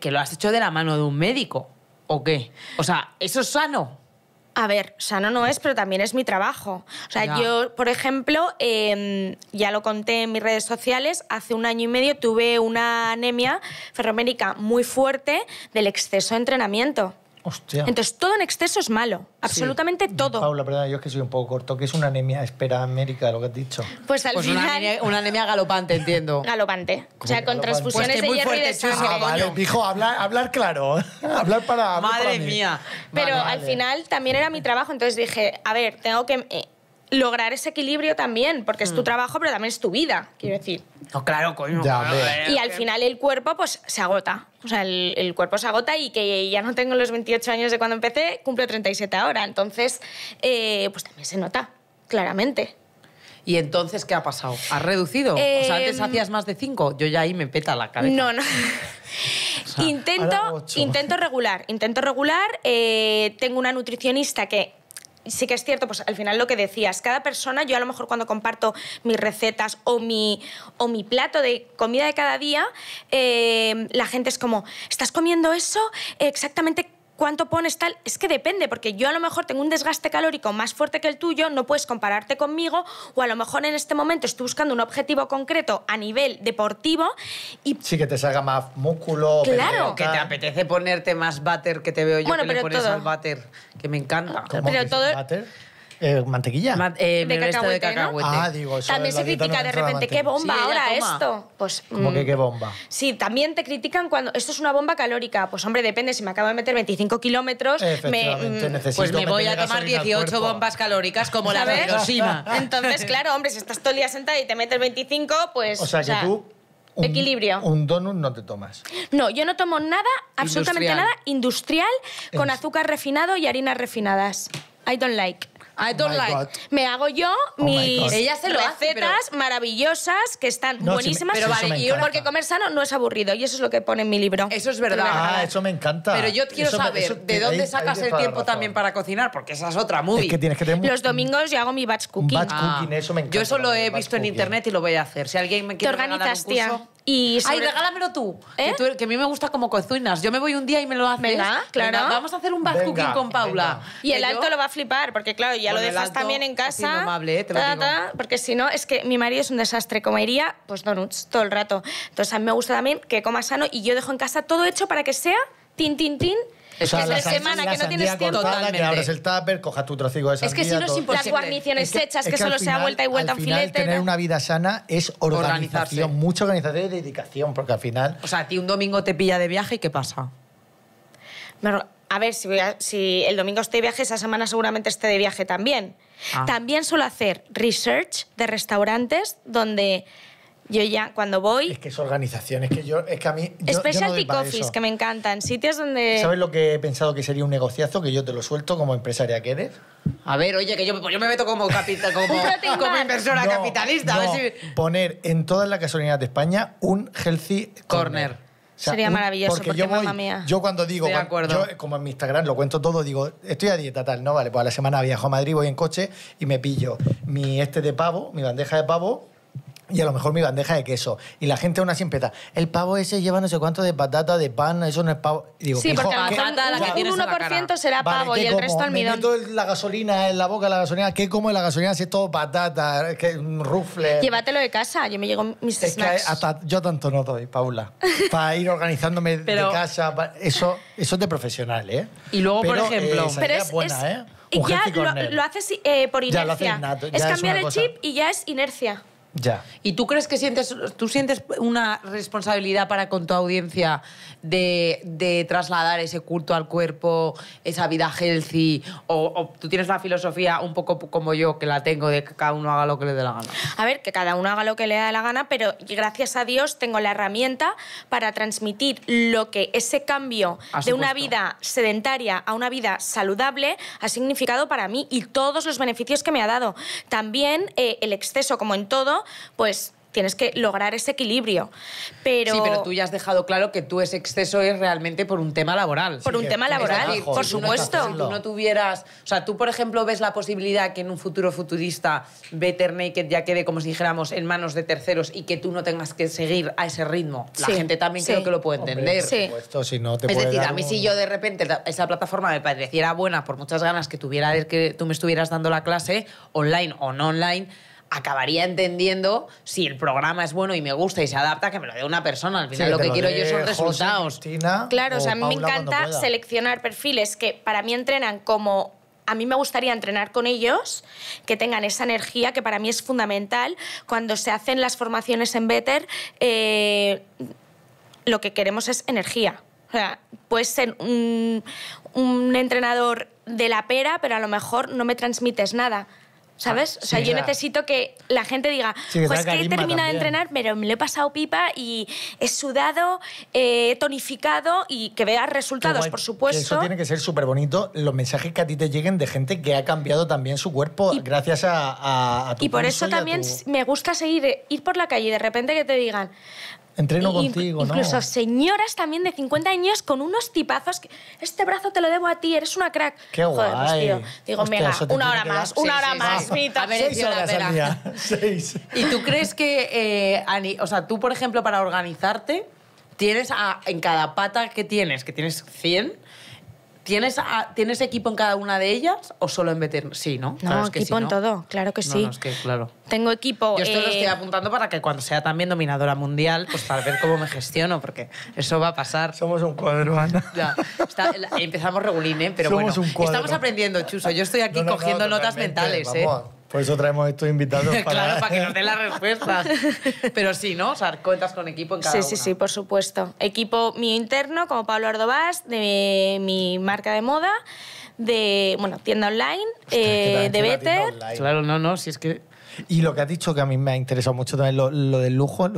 que, lo has hecho de la mano de un médico, ¿o qué? O sea, ¿eso es sano? A ver, sano no es, pero también es mi trabajo. O sea, yo, por ejemplo, em, ya lo conté en mis redes sociales, hace un año y medio tuve una anemia ferromérica muy fuerte del exceso de entrenamiento. Hostia. Entonces, todo en exceso es malo, absolutamente todo. Paula, perdona, yo es que soy un poco corto, que es una anemia espera América, lo que has dicho. Pues al pues final... Una anemia, galopante, entiendo. (laughs) Galopante. O sea, con transfusiones pues de hierro y de sangre. Ah, dijo, hablar, hablar claro, ¿eh? (laughs) hablar para... Madre mía. Pero al final también era mi trabajo, entonces dije, a ver, tengo que eh, lograr ese equilibrio también, porque es tu mm. trabajo, pero también es tu vida, quiero decir. claro, coño. Eh, y al final el cuerpo pues se agota. O sea, el, cuerpo se agota y que ya no tengo los 28 años de cuando empecé, cumplo 37 ahora. Entonces, eh, pues también se nota, claramente. ¿Y entonces qué ha pasado? ¿Has reducido? o sea, antes em, hacías más de 5. Yo ya ahí me peta la cabeza. No, no. (laughs) intento, intento regular. Intento regular. Eh, tengo una nutricionista que sí que es cierto, pues al final lo que decías, cada persona, yo a lo mejor cuando comparto mis recetas o mi, o mi plato de comida de cada día, eh, la gente es como, ¿estás comiendo eso? Exactamente ¿Cuánto pones tal? Es que depende, porque yo a lo mejor tengo un desgaste calórico más fuerte que el tuyo, no puedes compararte conmigo, o a lo mejor en este momento estoy buscando un objetivo concreto a nivel deportivo y... Sí, que te salga más músculo. Claro. que te apetece ponerte más butter que te veo yo que le pones al váter, que me encanta. pero todo... ¿Mantequilla? de, También se critica de repente, qué bomba ahora esto. Pues, ¿Cómo que mm, qué bomba? Sí, también te critican cuando esto es una bomba calórica. Pues hombre, depende, si me acabo de meter 25 kilómetros, me, mm, pues me voy a tomar 18 bombas calóricas como la de (laughs) Entonces, claro, hombre, si estás todo el día sentada y te metes 25, pues... O sea, que tú un, equilibrio. Un donut no te tomas. No, yo no tomo nada, absolutamente nada industrial, con azúcar refinado y harinas refinadas. I don't like. I don't oh Me hago yo oh mis Ella se lo recetas maravillosas que están buenísimas. porque comer sano no es aburrido y eso es lo que pone en mi libro. Eso es verdad. Ah, eso me encanta. Pero yo quiero saber de dónde sacas el tiempo también para cocinar, porque esa es otra movie. Los domingos yo hago mi batch cooking. Batch cooking, eso me encanta. Yo eso lo he visto en internet y lo voy a hacer. Si alguien me quiere ¿Te organizas, curso, y Ay, regálamelo tú. ¿Eh? Que a mí me gusta como cozuinas. Yo me voy un día y me lo haces. claro. vamos a hacer un bad cooking con Paula. Y el alto lo va a flipar, porque claro, ya lo dejas también en casa. Amable, ¿eh? porque si no, es que mi marido es un desastre. Como iría, pues donuts, todo el rato. Entonces a mí me gusta también que coma sano y yo dejo en casa todo hecho para que sea tin, tin, tin es que o sea, semana que no tienes tiempo. Totalmente. que abres el tupper, coja tu trocico de sandía... Es que si no es imposible. Las guarniciones hechas, que, solo sea vuelta y vuelta al en final, filete. tener una vida sana es organización, mucha organización y dedicación, porque al final... O sea, a un domingo te pilla de viaje y ¿qué pasa? A ver, si, el domingo estoy de viaje, esa semana seguramente esté de viaje también. Ah. También suelo hacer research de restaurantes donde yo ya, cuando voy... Es que es organización, es que yo... Es que a mí... Yo, Specialty coffees, que me encantan. Sitios donde... ¿Sabes lo que he pensado que sería un negociazo? Que yo te lo suelto como empresaria que eres. A ver, oye, que yo, pues yo me meto como, capital, como, (laughs) como inversora capitalista. Poner en todas las gasolineras de España un healthy corner. Sería maravilloso, porque, yo Yo cuando digo, yo, como en mi Instagram lo cuento todo, digo, estoy a dieta tal, ¿no? Vale, pues a la semana viajo a Madrid, voy en coche y me pillo mi este de pavo, mi bandeja de pavo, y a lo mejor mi bandeja de queso. Y la gente aún así empieza, el pavo ese lleva no sé cuánto de patata, de pan, eso no es pavo. sí, porque la patata la que tiene un 1% será pavo y el resto almidón. Me meto la gasolina en la boca, la gasolina, ¿qué como la gasolina si es todo patata, que rufle? Llévatelo de casa, yo me llego mis es yo tanto no doy, Paula, para ir organizándome de casa. Eso, eso es de profesional, ¿eh? Y luego, por eh, ejemplo... pero es, buena, ¿eh? eh ya lo, haces por inercia. es cambiar el chip y ya es inercia. ¿Y tú crees que sientes, tú sientes una responsabilidad para con tu audiencia de, trasladar ese culto al cuerpo, esa vida healthy? O, tú tienes la filosofía un poco como yo, que la tengo, de que cada uno haga lo que le dé la gana? A ver, que cada uno haga lo que le dé la gana, pero gracias a Dios tengo la herramienta para transmitir lo que ese cambio de una vida sedentaria a una vida saludable ha significado para mí y todos los beneficios que me ha dado. También eh, el exceso, como en todo, pues tienes que lograr ese equilibrio. Pero... Sí, pero tú ya has dejado claro que tú ese exceso es realmente por un tema laboral. Por un tema laboral, por supuesto. Si tú no tuvieras... O sea, tú, por ejemplo, ves la posibilidad que en un futuro futurista Better Naked ya quede, como si dijéramos, en manos de terceros y que tú no tengas que seguir a ese ritmo. La gente también creo que lo puede entender. por supuesto, si no te es decir, a mí si yo de repente esa plataforma me pareciera buena por muchas ganas que tuviera de que tú me estuvieras dando la clase, online o no online acabaría entendiendo si el programa es bueno y me gusta y se adapta que me lo dé una persona. Al final lo que quiero yo son resultados. claro, o, sea, a mí me encanta seleccionar perfiles que para mí entrenan como a mí me gustaría entrenar con ellos, que tengan esa energía que para mí es fundamental. Cuando se hacen las formaciones en Better, eh, lo que queremos es energía. O sea, puedes ser un entrenador de la pera, pero a lo mejor no me transmites nada. ¿Sabes? Ah, o sea, yo necesito que la gente diga, pues que he terminado de entrenar, pero me lo he pasado pipa y he sudado, he tonificado y que veas resultados, por supuesto. Eso tiene que ser súper bonito, los mensajes que a ti te lleguen de gente que ha cambiado también su cuerpo gracias a, a, Y por eso también me gusta seguir, ir por la calle y de repente que te digan, Entreno contigo, incluso ¿no? Incluso señoras también de 50 años con unos tipazos. Que, este brazo te lo debo a ti, eres una crack. Qué pues, guay. tío, digo, mega, una hora más, una hora más, A ver, Seis horas (laughs) Seis. ¿Y tú crees que, eh, Ani, o sea, tú, por ejemplo, para organizarte, tienes en cada pata que tienes, que tienes 100, ¿Tienes, equipo en cada una de ellas o solo en veter... Sí, ¿no? No, equipo en todo, claro que sí. No, que, claro. Tengo equipo. Yo esto lo estoy eh, apuntando para que cuando sea también dominadora mundial, pues para ver cómo me gestiono, porque eso va a pasar. Somos un cuadro, (laughs) Ya, empezamos regulín, ¿eh? pero Somos bueno. estamos aprendiendo, Chuso. Yo estoy aquí cogiendo notas mentales, ¿eh? Por eso traemos estos invitados (laughs) para... claro, para que nos den las respuestas. (laughs) Pero sí, ¿no? O sea, cuentas con equipo en cada Sí, sí, sí, por supuesto. Equipo mío interno, como Pablo Ardovás, de mi marca de moda, de, bueno, tienda online, eh, de Better. Claro, no, no, si es que... Y lo que has dicho que a mí me ha interesado mucho también, lo, del lujo. (laughs) a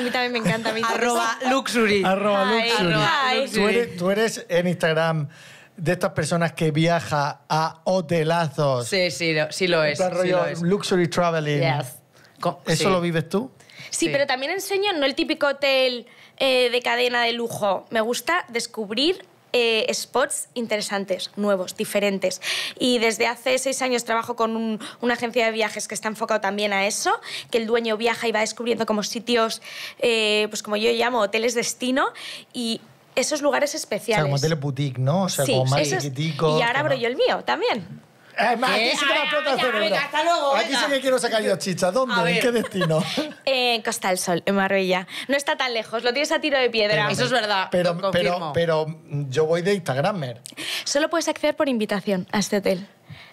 mí también me encanta. arroba luxury. Arroba luxury. luxury. tú eres en Instagram de estas personas que viaja a hotelazos. Sí, sí, lo, sí lo es. sí lo es. luxury traveling. ¿Eso lo vives tú? Sí, pero también enseño no el típico hotel eh, de cadena de lujo. Me gusta descubrir eh, spots interesantes, nuevos, diferentes. Y desde hace seis años trabajo con una agencia de viajes que está enfocado también a eso, que el dueño viaja y va descubriendo como sitios, eh, pues como yo llamo, hoteles destino, y esos lugares especiales. O sea, como teleboutique, boutique, ¿no? O sea, sí, como más Y ahora abro yo el mío también. Eh, eh que ah, hasta luego, aquí sí que quiero sacar yo chicha. ¿Dónde? ¿En qué destino? (laughs) en Costa del Sol, en Marbella. No está tan lejos, lo tienes a tiro de piedra. Eso es verdad. Pero, pero, pero, yo voy de Instagrammer. Solo puedes acceder por invitación a este hotel.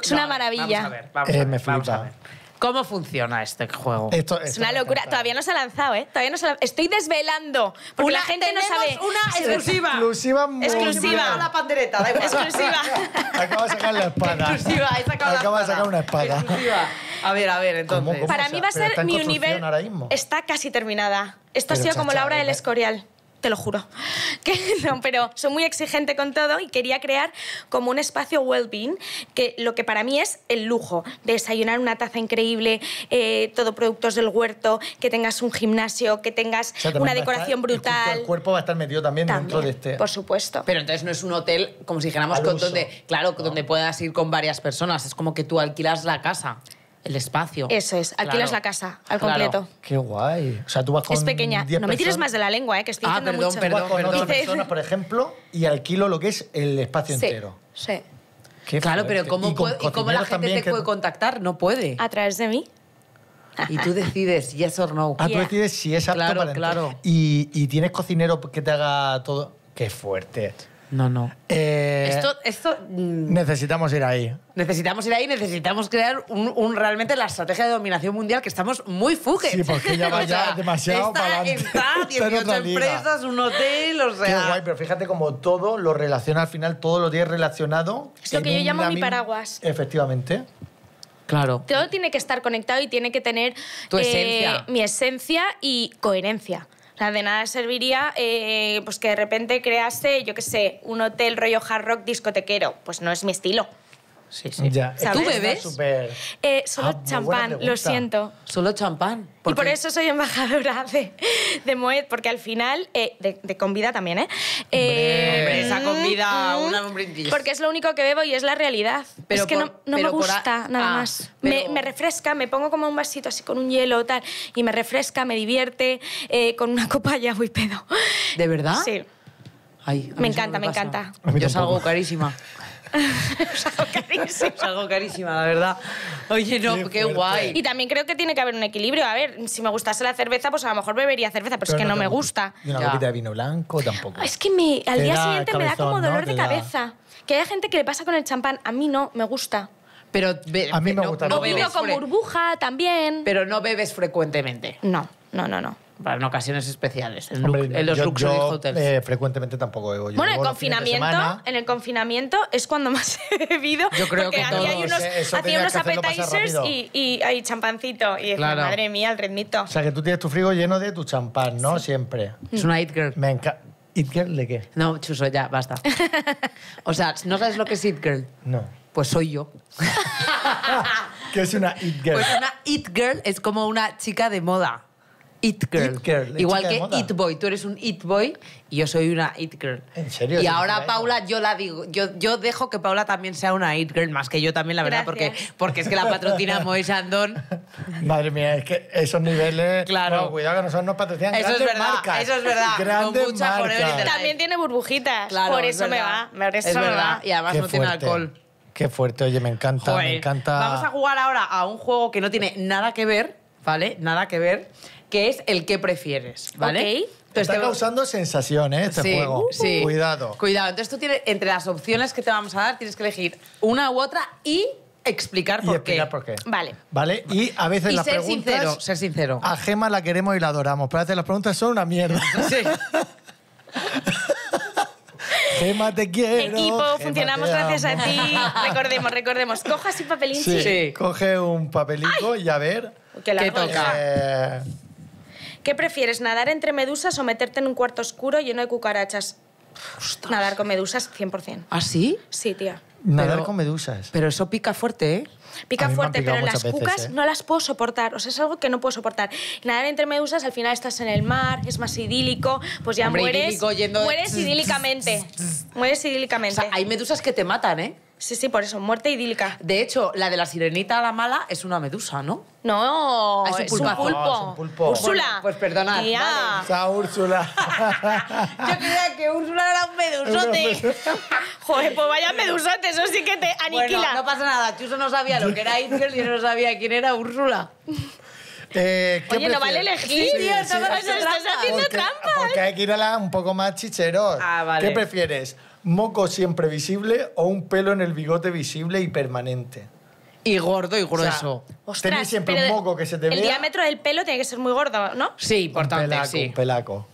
Es una maravilla. Vamos a ver, vamos, eh, a ver, me vamos a ver. ¿Cómo funciona este juego? es una locura. Todavía no se ha lanzado, ¿eh? Todavía no se ha... Estoy desvelando. Porque la gente no sabe. Una exclusiva. Exclusiva. exclusiva. la pandereta. Exclusiva. (laughs) Acaba de sacar la espada. Exclusiva. esa Acaba de sacar una espada. Exclusiva. A ver, a ver, entonces. Para mí va a ser mi nivel. Está casi terminada. Esto ha sido como la obra del Escorial te lo juro. (laughs) Que no, pero soy muy exigente con todo y quería crear como un espacio well-being, que lo que para mí es el lujo. Desayunar una taza increíble, eh, todo productos del huerto, que tengas un gimnasio, que tengas una decoración brutal. El, cuerpo va a estar metido también, dentro de este. Por supuesto. Pero entonces no es un hotel, como si dijéramos, donde, claro, donde puedas ir con varias personas. Es como que tú alquilas la casa el espacio. Eso es, alquilas la casa al completo. Qué guay. O sea, tú vas con Es pequeña. No me tires más de la lengua, eh, que estoy ah, diciendo perdón, mucho. Perdón, perdón, personas, por ejemplo, y alquilo lo que es el espacio entero. Sí. Qué claro, pero ¿cómo, ¿Y, cómo la gente te puede contactar? No puede. A través de mí. Y tú decides yes or no. Ah, tú decides si es apto claro, para Claro, ¿Y, ¿Y tienes cocinero que te haga todo? Qué fuerte. No, no. Eh, esto, mm. necesitamos ir ahí. Necesitamos ir ahí, necesitamos crear un, realmente la estrategia de dominación mundial que estamos muy fuges. Sí, porque ya (laughs) va demasiado para está, empresas, un hotel, o sea... Qué pero fíjate cómo todo lo relaciona al final, todo lo tiene relacionado. Es lo que yo llamo mi paraguas. Efectivamente. Claro. Todo tiene que estar conectado y tiene que tener... Eh, mi esencia y coherencia de nada serviría eh, pues que de repente crease, yo qué sé, un hotel rollo hard rock discotequero. Pues no es mi estilo. Sí, sí. Ya. ¿Tú bebes? Eh, ah, solo champán, lo siento. ¿Solo champán? y por eso soy embajadora de, de Moet, porque al final, eh, de, de convida también, ¿eh? esa eh, convida, mm, mm, una Porque es lo único que bebo y es la realidad. Pero es que no, me gusta nada ah, más. Me, refresca, me pongo como un vasito así con un hielo tal, y me refresca, me divierte, con una (laughs) copa ya voy pedo. ¿De verdad? Sí. me encanta, me, me encanta. Yo salgo carísima es algo carísimo. es algo carísima, la verdad. Oye, no, qué, guay. Y también creo que tiene que haber un equilibrio. A ver, si me gustase la cerveza, pues a lo mejor bebería cerveza, pero, es que no, me gusta. Y una de vino blanco tampoco. Ah, es que me, al día siguiente me da como dolor de cabeza. Que hay gente que le pasa con el champán. A mí no, me gusta. Pero a mí me gusta. No, con burbuja también. Pero no bebes frecuentemente. No, no, no, no. Para en ocasiones especiales. En, los luxury hotels. Eh, frecuentemente tampoco yo bueno, confinamiento, en el confinamiento es cuando más (laughs) he bebido. Yo creo que hay unos, eh, hacía unos appetizers y, y, champancito. Y es madre mía, el ritmito. O sea, que tú tienes tu frigo lleno de tu champán, ¿no? Siempre. Es una eat girl. Me encanta. ¿Eat girl de qué? No, Chuso, ya, basta. (laughs) o sea, ¿no sabes lo que es eat girl? No. Pues soy yo. (laughs) ¿Qué es una eat girl? Pues una eat girl es como una chica de moda. It girl. Igual que It boy. Tú eres un It boy y yo soy una It girl. ¿En serio? Y ahora Paula, yo la digo, yo, yo dejo que Paula también sea una It girl, más que yo también, la verdad, porque, porque es que la patrocina (laughs) Mois Andón. Madre mía, es que esos niveles... Claro. cuidado que nosotros nos patrocinan eso grandes es verdad, marcas. Eso es verdad. Grandes con También tiene burbujitas. Claro, por eso me va. eso es me verdad. Y además no tiene alcohol. Qué fuerte, oye, me encanta, me encanta. Vamos a jugar ahora a un juego que no tiene nada que ver, ¿vale? Nada que ver que es el que prefieres, ¿vale? Está causando sensación, ¿eh? Este juego. Cuidado. Cuidado. Entonces tú tienes, entre las opciones que te vamos a dar, tienes que elegir una u otra y explicar por y explicar qué. por qué. Vale. Vale, y a veces y ser Sincero, ser sincero. A Gema la queremos y la adoramos, pero las preguntas son una mierda. (laughs) Sí. (laughs) Gema, te quiero. Equipo, funcionamos gracias a ti. (laughs) Recordemos, recordemos. Coja así papelito? Sí, coge un papelito y a ver... ¿Qué, toca? Eh, ¿Qué prefieres, nadar entre medusas o meterte en un cuarto oscuro lleno de cucarachas? Nadar con medusas, 100%. ¿Ah, sí? Sí, tía. Nadar con medusas. Pero eso pica fuerte, ¿eh? Pica fuerte, pero las cucas ¿eh? no las puedo soportar. O sea, es algo que no puedo soportar. Nadar entre medusas, al final estás en el mar, es más idílico, pues ya mueres. Idílico, Mueres (laughs) idílicamente. (laughs) mueres idílicamente. O sea, hay medusas que te matan, ¿eh? Sí, sí, por eso, muerte idílica. De hecho, la de la sirenita la mala es una medusa, ¿no? No, ah, es un pulpo. Ah, Úrsula. Pues perdonad. Tía. Vale. Úrsula. (laughs) Yo creía que Úrsula era un medusote. (laughs) Joder, pues vaya medusote, eso sí que te aniquila. Bueno, no pasa nada, Chuso no sabía lo que era Itzel y no sabía quién era Úrsula. Eh, Oye, no vale elegir, sí, tío, estás haciendo porque, Porque hay que ir a la un poco más chicheros. Ah, vale. ¿Qué prefieres? moco siempre visible o un pelo en el bigote visible y permanente. Y gordo y grueso. O sea, siempre un moco que se te ve. vea. El diámetro del pelo tiene que ser muy gordo, ¿no? Sí, importante, un pelaco, sí. Un pelaco.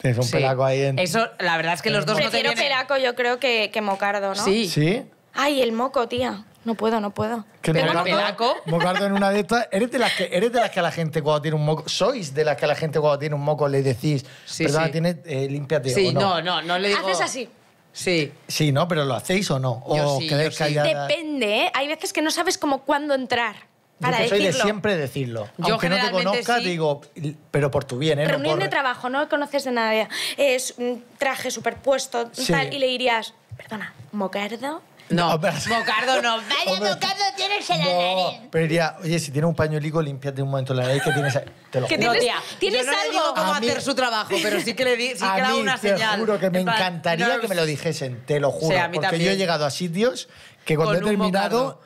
Tienes un pelaco ahí en... Eso, la verdad es que los dos no te Prefiero pelaco yo creo que, que mocardo, ¿no? Sí. ¿Sí? Ay, el moco, tía. No puedo, no puedo. Que mocardo, pelaco. Mocardo en una de estas. ¿Eres de, las que, eres de las que a la gente cuando tiene un moco. Sois de las que a la gente cuando tiene un moco le decís. Sí, perdona, tiene tienes. Eh, límpiate. Sí, no. no, no, no le digo. Haces así. Sí. Sí, ¿no? Pero ¿lo hacéis o no? ¿O sí, sí. Depende, ¿eh? Hay veces que no sabes cómo cuándo entrar. Para yo soy de siempre decirlo. Yo Aunque no te conozca, digo, pero por tu bien, ¿eh? Reunión de trabajo, no conoces de nadie. Es un traje superpuesto, tal, y le dirías, perdona, ¿mocardo? No, Bocardo no. (laughs) Vaya, Hombre. Bocardo, tienes la nariz. Pero diría, oye, si tiene un pañuelico, límpiate un momento la nariz que tienes... Te lo juro. tienes, tía, tienes no algo. cómo hacer su trabajo, pero sí que le, di, sí (laughs) que una te señal. juro que me encantaría que me lo dijesen, te lo juro. porque yo he llegado a sitios que cuando he terminado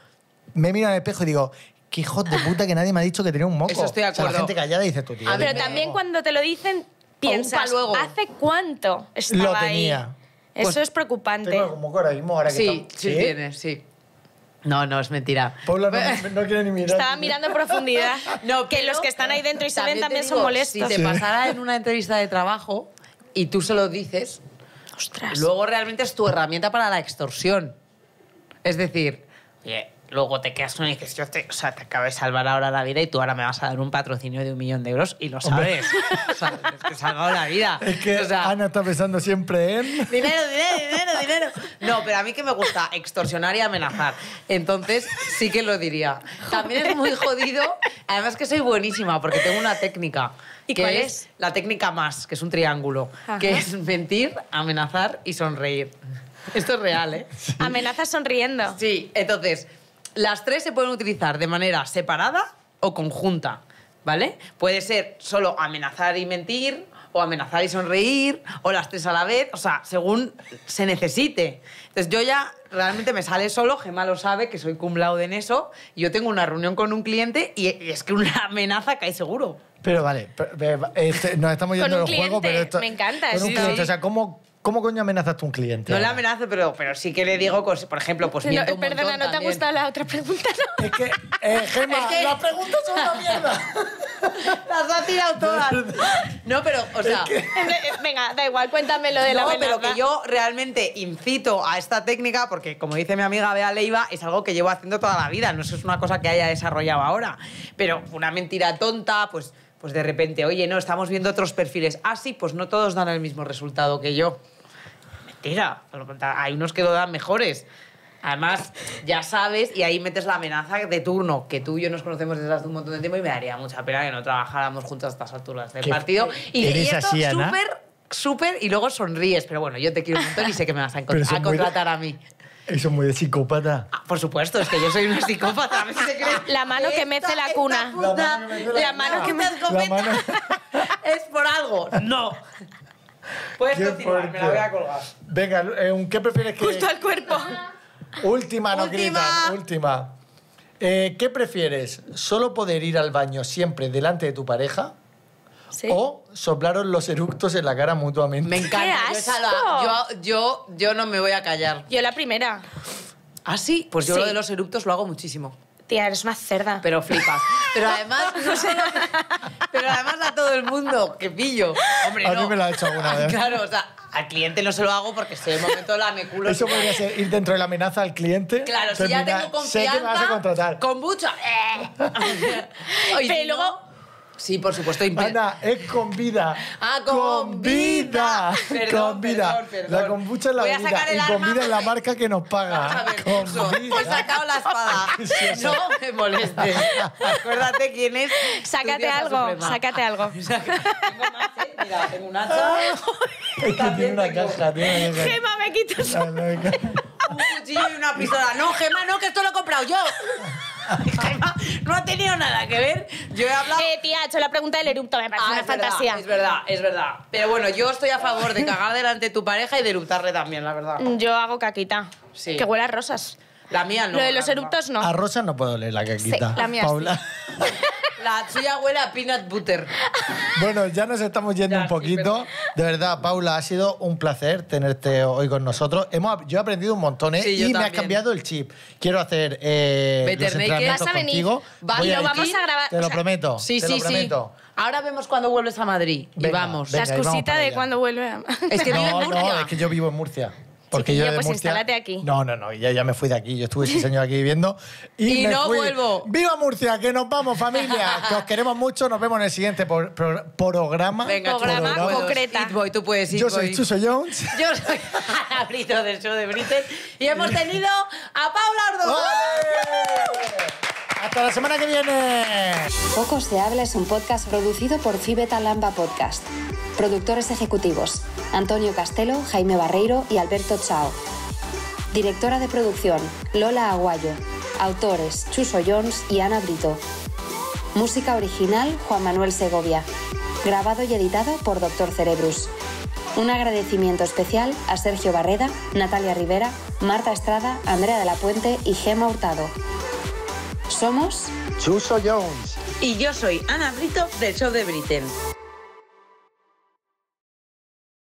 me miro al espejo y digo, qué hijo de puta que nadie me ha dicho que tenía un moco. Eso estoy de la gente callada dice tú, tío. Ah, Pero también cuando te lo dicen, piensas, ¿hace cuánto estaba Lo tenía. Pues Eso es preocupante. Tengo como ahora ahora sí, que sí, sí, tienes, sí. No, no, es mentira. Paula no, (laughs) ni mirar. Estaba mirando en profundidad. (laughs) no, que los que están ahí dentro y se también son molestos. Si te pasara en una entrevista de trabajo y tú se lo dices, Ostras. luego realmente es tu herramienta para la extorsión. Es decir, luego te quedas y y yo te, o sea, te acabo de salvar ahora la vida y tú ahora me vas a dar un patrocinio de un millón de euros y lo sabes. o sea, es que he salvado la vida. (laughs) Es que Ana está pensando siempre en... (laughs) Dinero, dinero, dinero, dinero. No, pero a mí que me gusta extorsionar y amenazar. Entonces sí que lo diría. También es muy jodido. Además que soy buenísima porque tengo una técnica. ¿Y que es? La técnica más, que es un triángulo. Que es mentir, amenazar y sonreír. Esto es real, ¿eh? amenaza sonriendo. Sí, entonces... Las tres se pueden utilizar de manera separada o conjunta, ¿vale? Puede ser solo amenazar y mentir, o amenazar y sonreír, o las tres a la vez, o sea, según se necesite. Entonces yo ya realmente me sale solo, Gemma lo sabe, que soy cum laude en eso, y yo tengo una reunión con un cliente y es que una amenaza cae seguro. Pero vale, eh, eh, nos estamos yendo del juego, pero esto... Me encanta. Con un cliente, o sea, ¿cómo, ¿Cómo coño amenazas tú a un cliente? No le amenazo, pero, pero sí que le digo, por ejemplo, pues miento no, un Perdona, ¿no te ha gustado la otra pregunta? (laughs) Es que, eh, Gemma, las preguntas son una mierda. (laughs) Las ha tirado todas. No, pero, o sea... Eh, venga, da igual, cuéntame lo de la No, pero que yo realmente incito a esta técnica porque, como dice mi amiga Bea Leiva, es algo que llevo haciendo toda la vida, no es una cosa que haya desarrollado ahora. Pero una mentira tonta, pues, pues de repente, oye, no, estamos viendo otros perfiles. así, ah, pues no todos dan el mismo resultado que yo tira, Hay unos que lo dan mejores. Además, ya sabes, y ahí metes la amenaza de turno, que tú y yo nos conocemos desde hace un montón de tiempo y me daría mucha pena que no trabajáramos juntos a estas alturas del partido. Y, y esto súper, súper, y luego sonríes. Pero bueno, yo te quiero un montón y sé que me vas a, contratar a mí. Eso es muy de psicópata. Ah, por supuesto, es que yo soy una psicópata. la mano que mece la cuna. la mano que me hace la (laughs) Es por algo. No. Puedes continuar, me la voy a colgar. Venga, eh, ¿qué prefieres que.? Justo al cuerpo. (laughs) Última, no última. última. Eh, ¿Qué prefieres? ¿Solo poder ir al baño siempre delante de tu pareja? O soplaros los eructos en la cara mutuamente. Me encanta. Yo, yo, no me voy a callar. Yo la primera. ¿Ah, sí? Pues yo lo de los eructos lo hago muchísimo. Tía, eres una cerda. Pero flipas. Pero además, pero además a todo el mundo, ¡Qué pillo. Hombre, a mí me lo ha hecho alguna (laughs) ah, vez. Claro, o sea, al cliente no se lo hago porque estoy en momento la me culo. Eso podría ser ir dentro de la amenaza al cliente. Claro, si ya tengo confianza. Sé que me vas a contratar. Con mucho. Eh. (laughs) Oye, pero luego Sí, por supuesto. Ana, es con vida. Ah, con, con vida. Perdón, con vida. Perdón, perdón. La kombucha es la vida. y con vida es la marca que nos paga. (laughs) Ver, con pues, vida. Pues sacado la espada. (laughs) no me molestes. Acuérdate quién es. Sácate algo, sácate (laughs) algo. Tengo más, ¿eh? Mira, tengo un hacha. Es que tiene una caja, tiene una caja. Gema, me quitas un cuchillo y una pistola. No, Gemma, no, que esto lo he comprado yo. (laughs) Gemma no ha tenido nada que ver. Yo he hablado... Eh, tía, ha hecho la pregunta del erupto, me parece ah, una fantasía. es verdad, es verdad. Pero bueno, yo estoy a favor de cagar delante de tu pareja y de eruptarle también, la verdad. Mm, yo hago caquita. Sí. Que huele a rosas. La mía no. Lo de los eruptos no. A rosas no puedo leer la caquita. la mía Paula. (laughs) La suya huele a peanut butter. Bueno, ya nos estamos yendo un poquito. de verdad, Paula, ha sido un placer tenerte hoy con nosotros. Hemos, yo he aprendido un montón ¿eh? y me has cambiado el chip. Quiero hacer eh, los a contigo. lo vamos a grabar, Te lo prometo. Sí, sí, sí. Ahora vemos cuando vuelves a Madrid. y vamos. La excusita de cuando vuelve a... Es que no, es que yo vivo en Murcia. Porque yo pues instálate aquí. No, no, no, ya, ya me fui de aquí. Yo estuve ese años aquí viviendo. Y, (laughs) no vuelvo. ¡Viva Murcia! ¡Que nos vamos, familia! (laughs) que os queremos mucho. Nos vemos en el siguiente programa. Venga, programa concreta. boy, tú puedes ir. Yo soy Chuso Jones. (laughs) yo soy Ana del show de Britain. Y hemos tenido a Paula Ordóñez. Hasta la semana que viene. Pocos se habla es un podcast producido por Fibeta Lamba Podcast. Productores ejecutivos: Antonio Castelo, Jaime Barreiro y Alberto Chao. Directora de producción: Lola Aguayo. Autores: Chuso Jones y Ana Brito. Música original: Juan Manuel Segovia. Grabado y editado por Doctor Cerebrus. Un agradecimiento especial a Sergio Barreda, Natalia Rivera, Marta Estrada, Andrea de la Puente y Gema Hurtado. Somos Chuso Jones y yo soy Ana Brito del Show de Britain.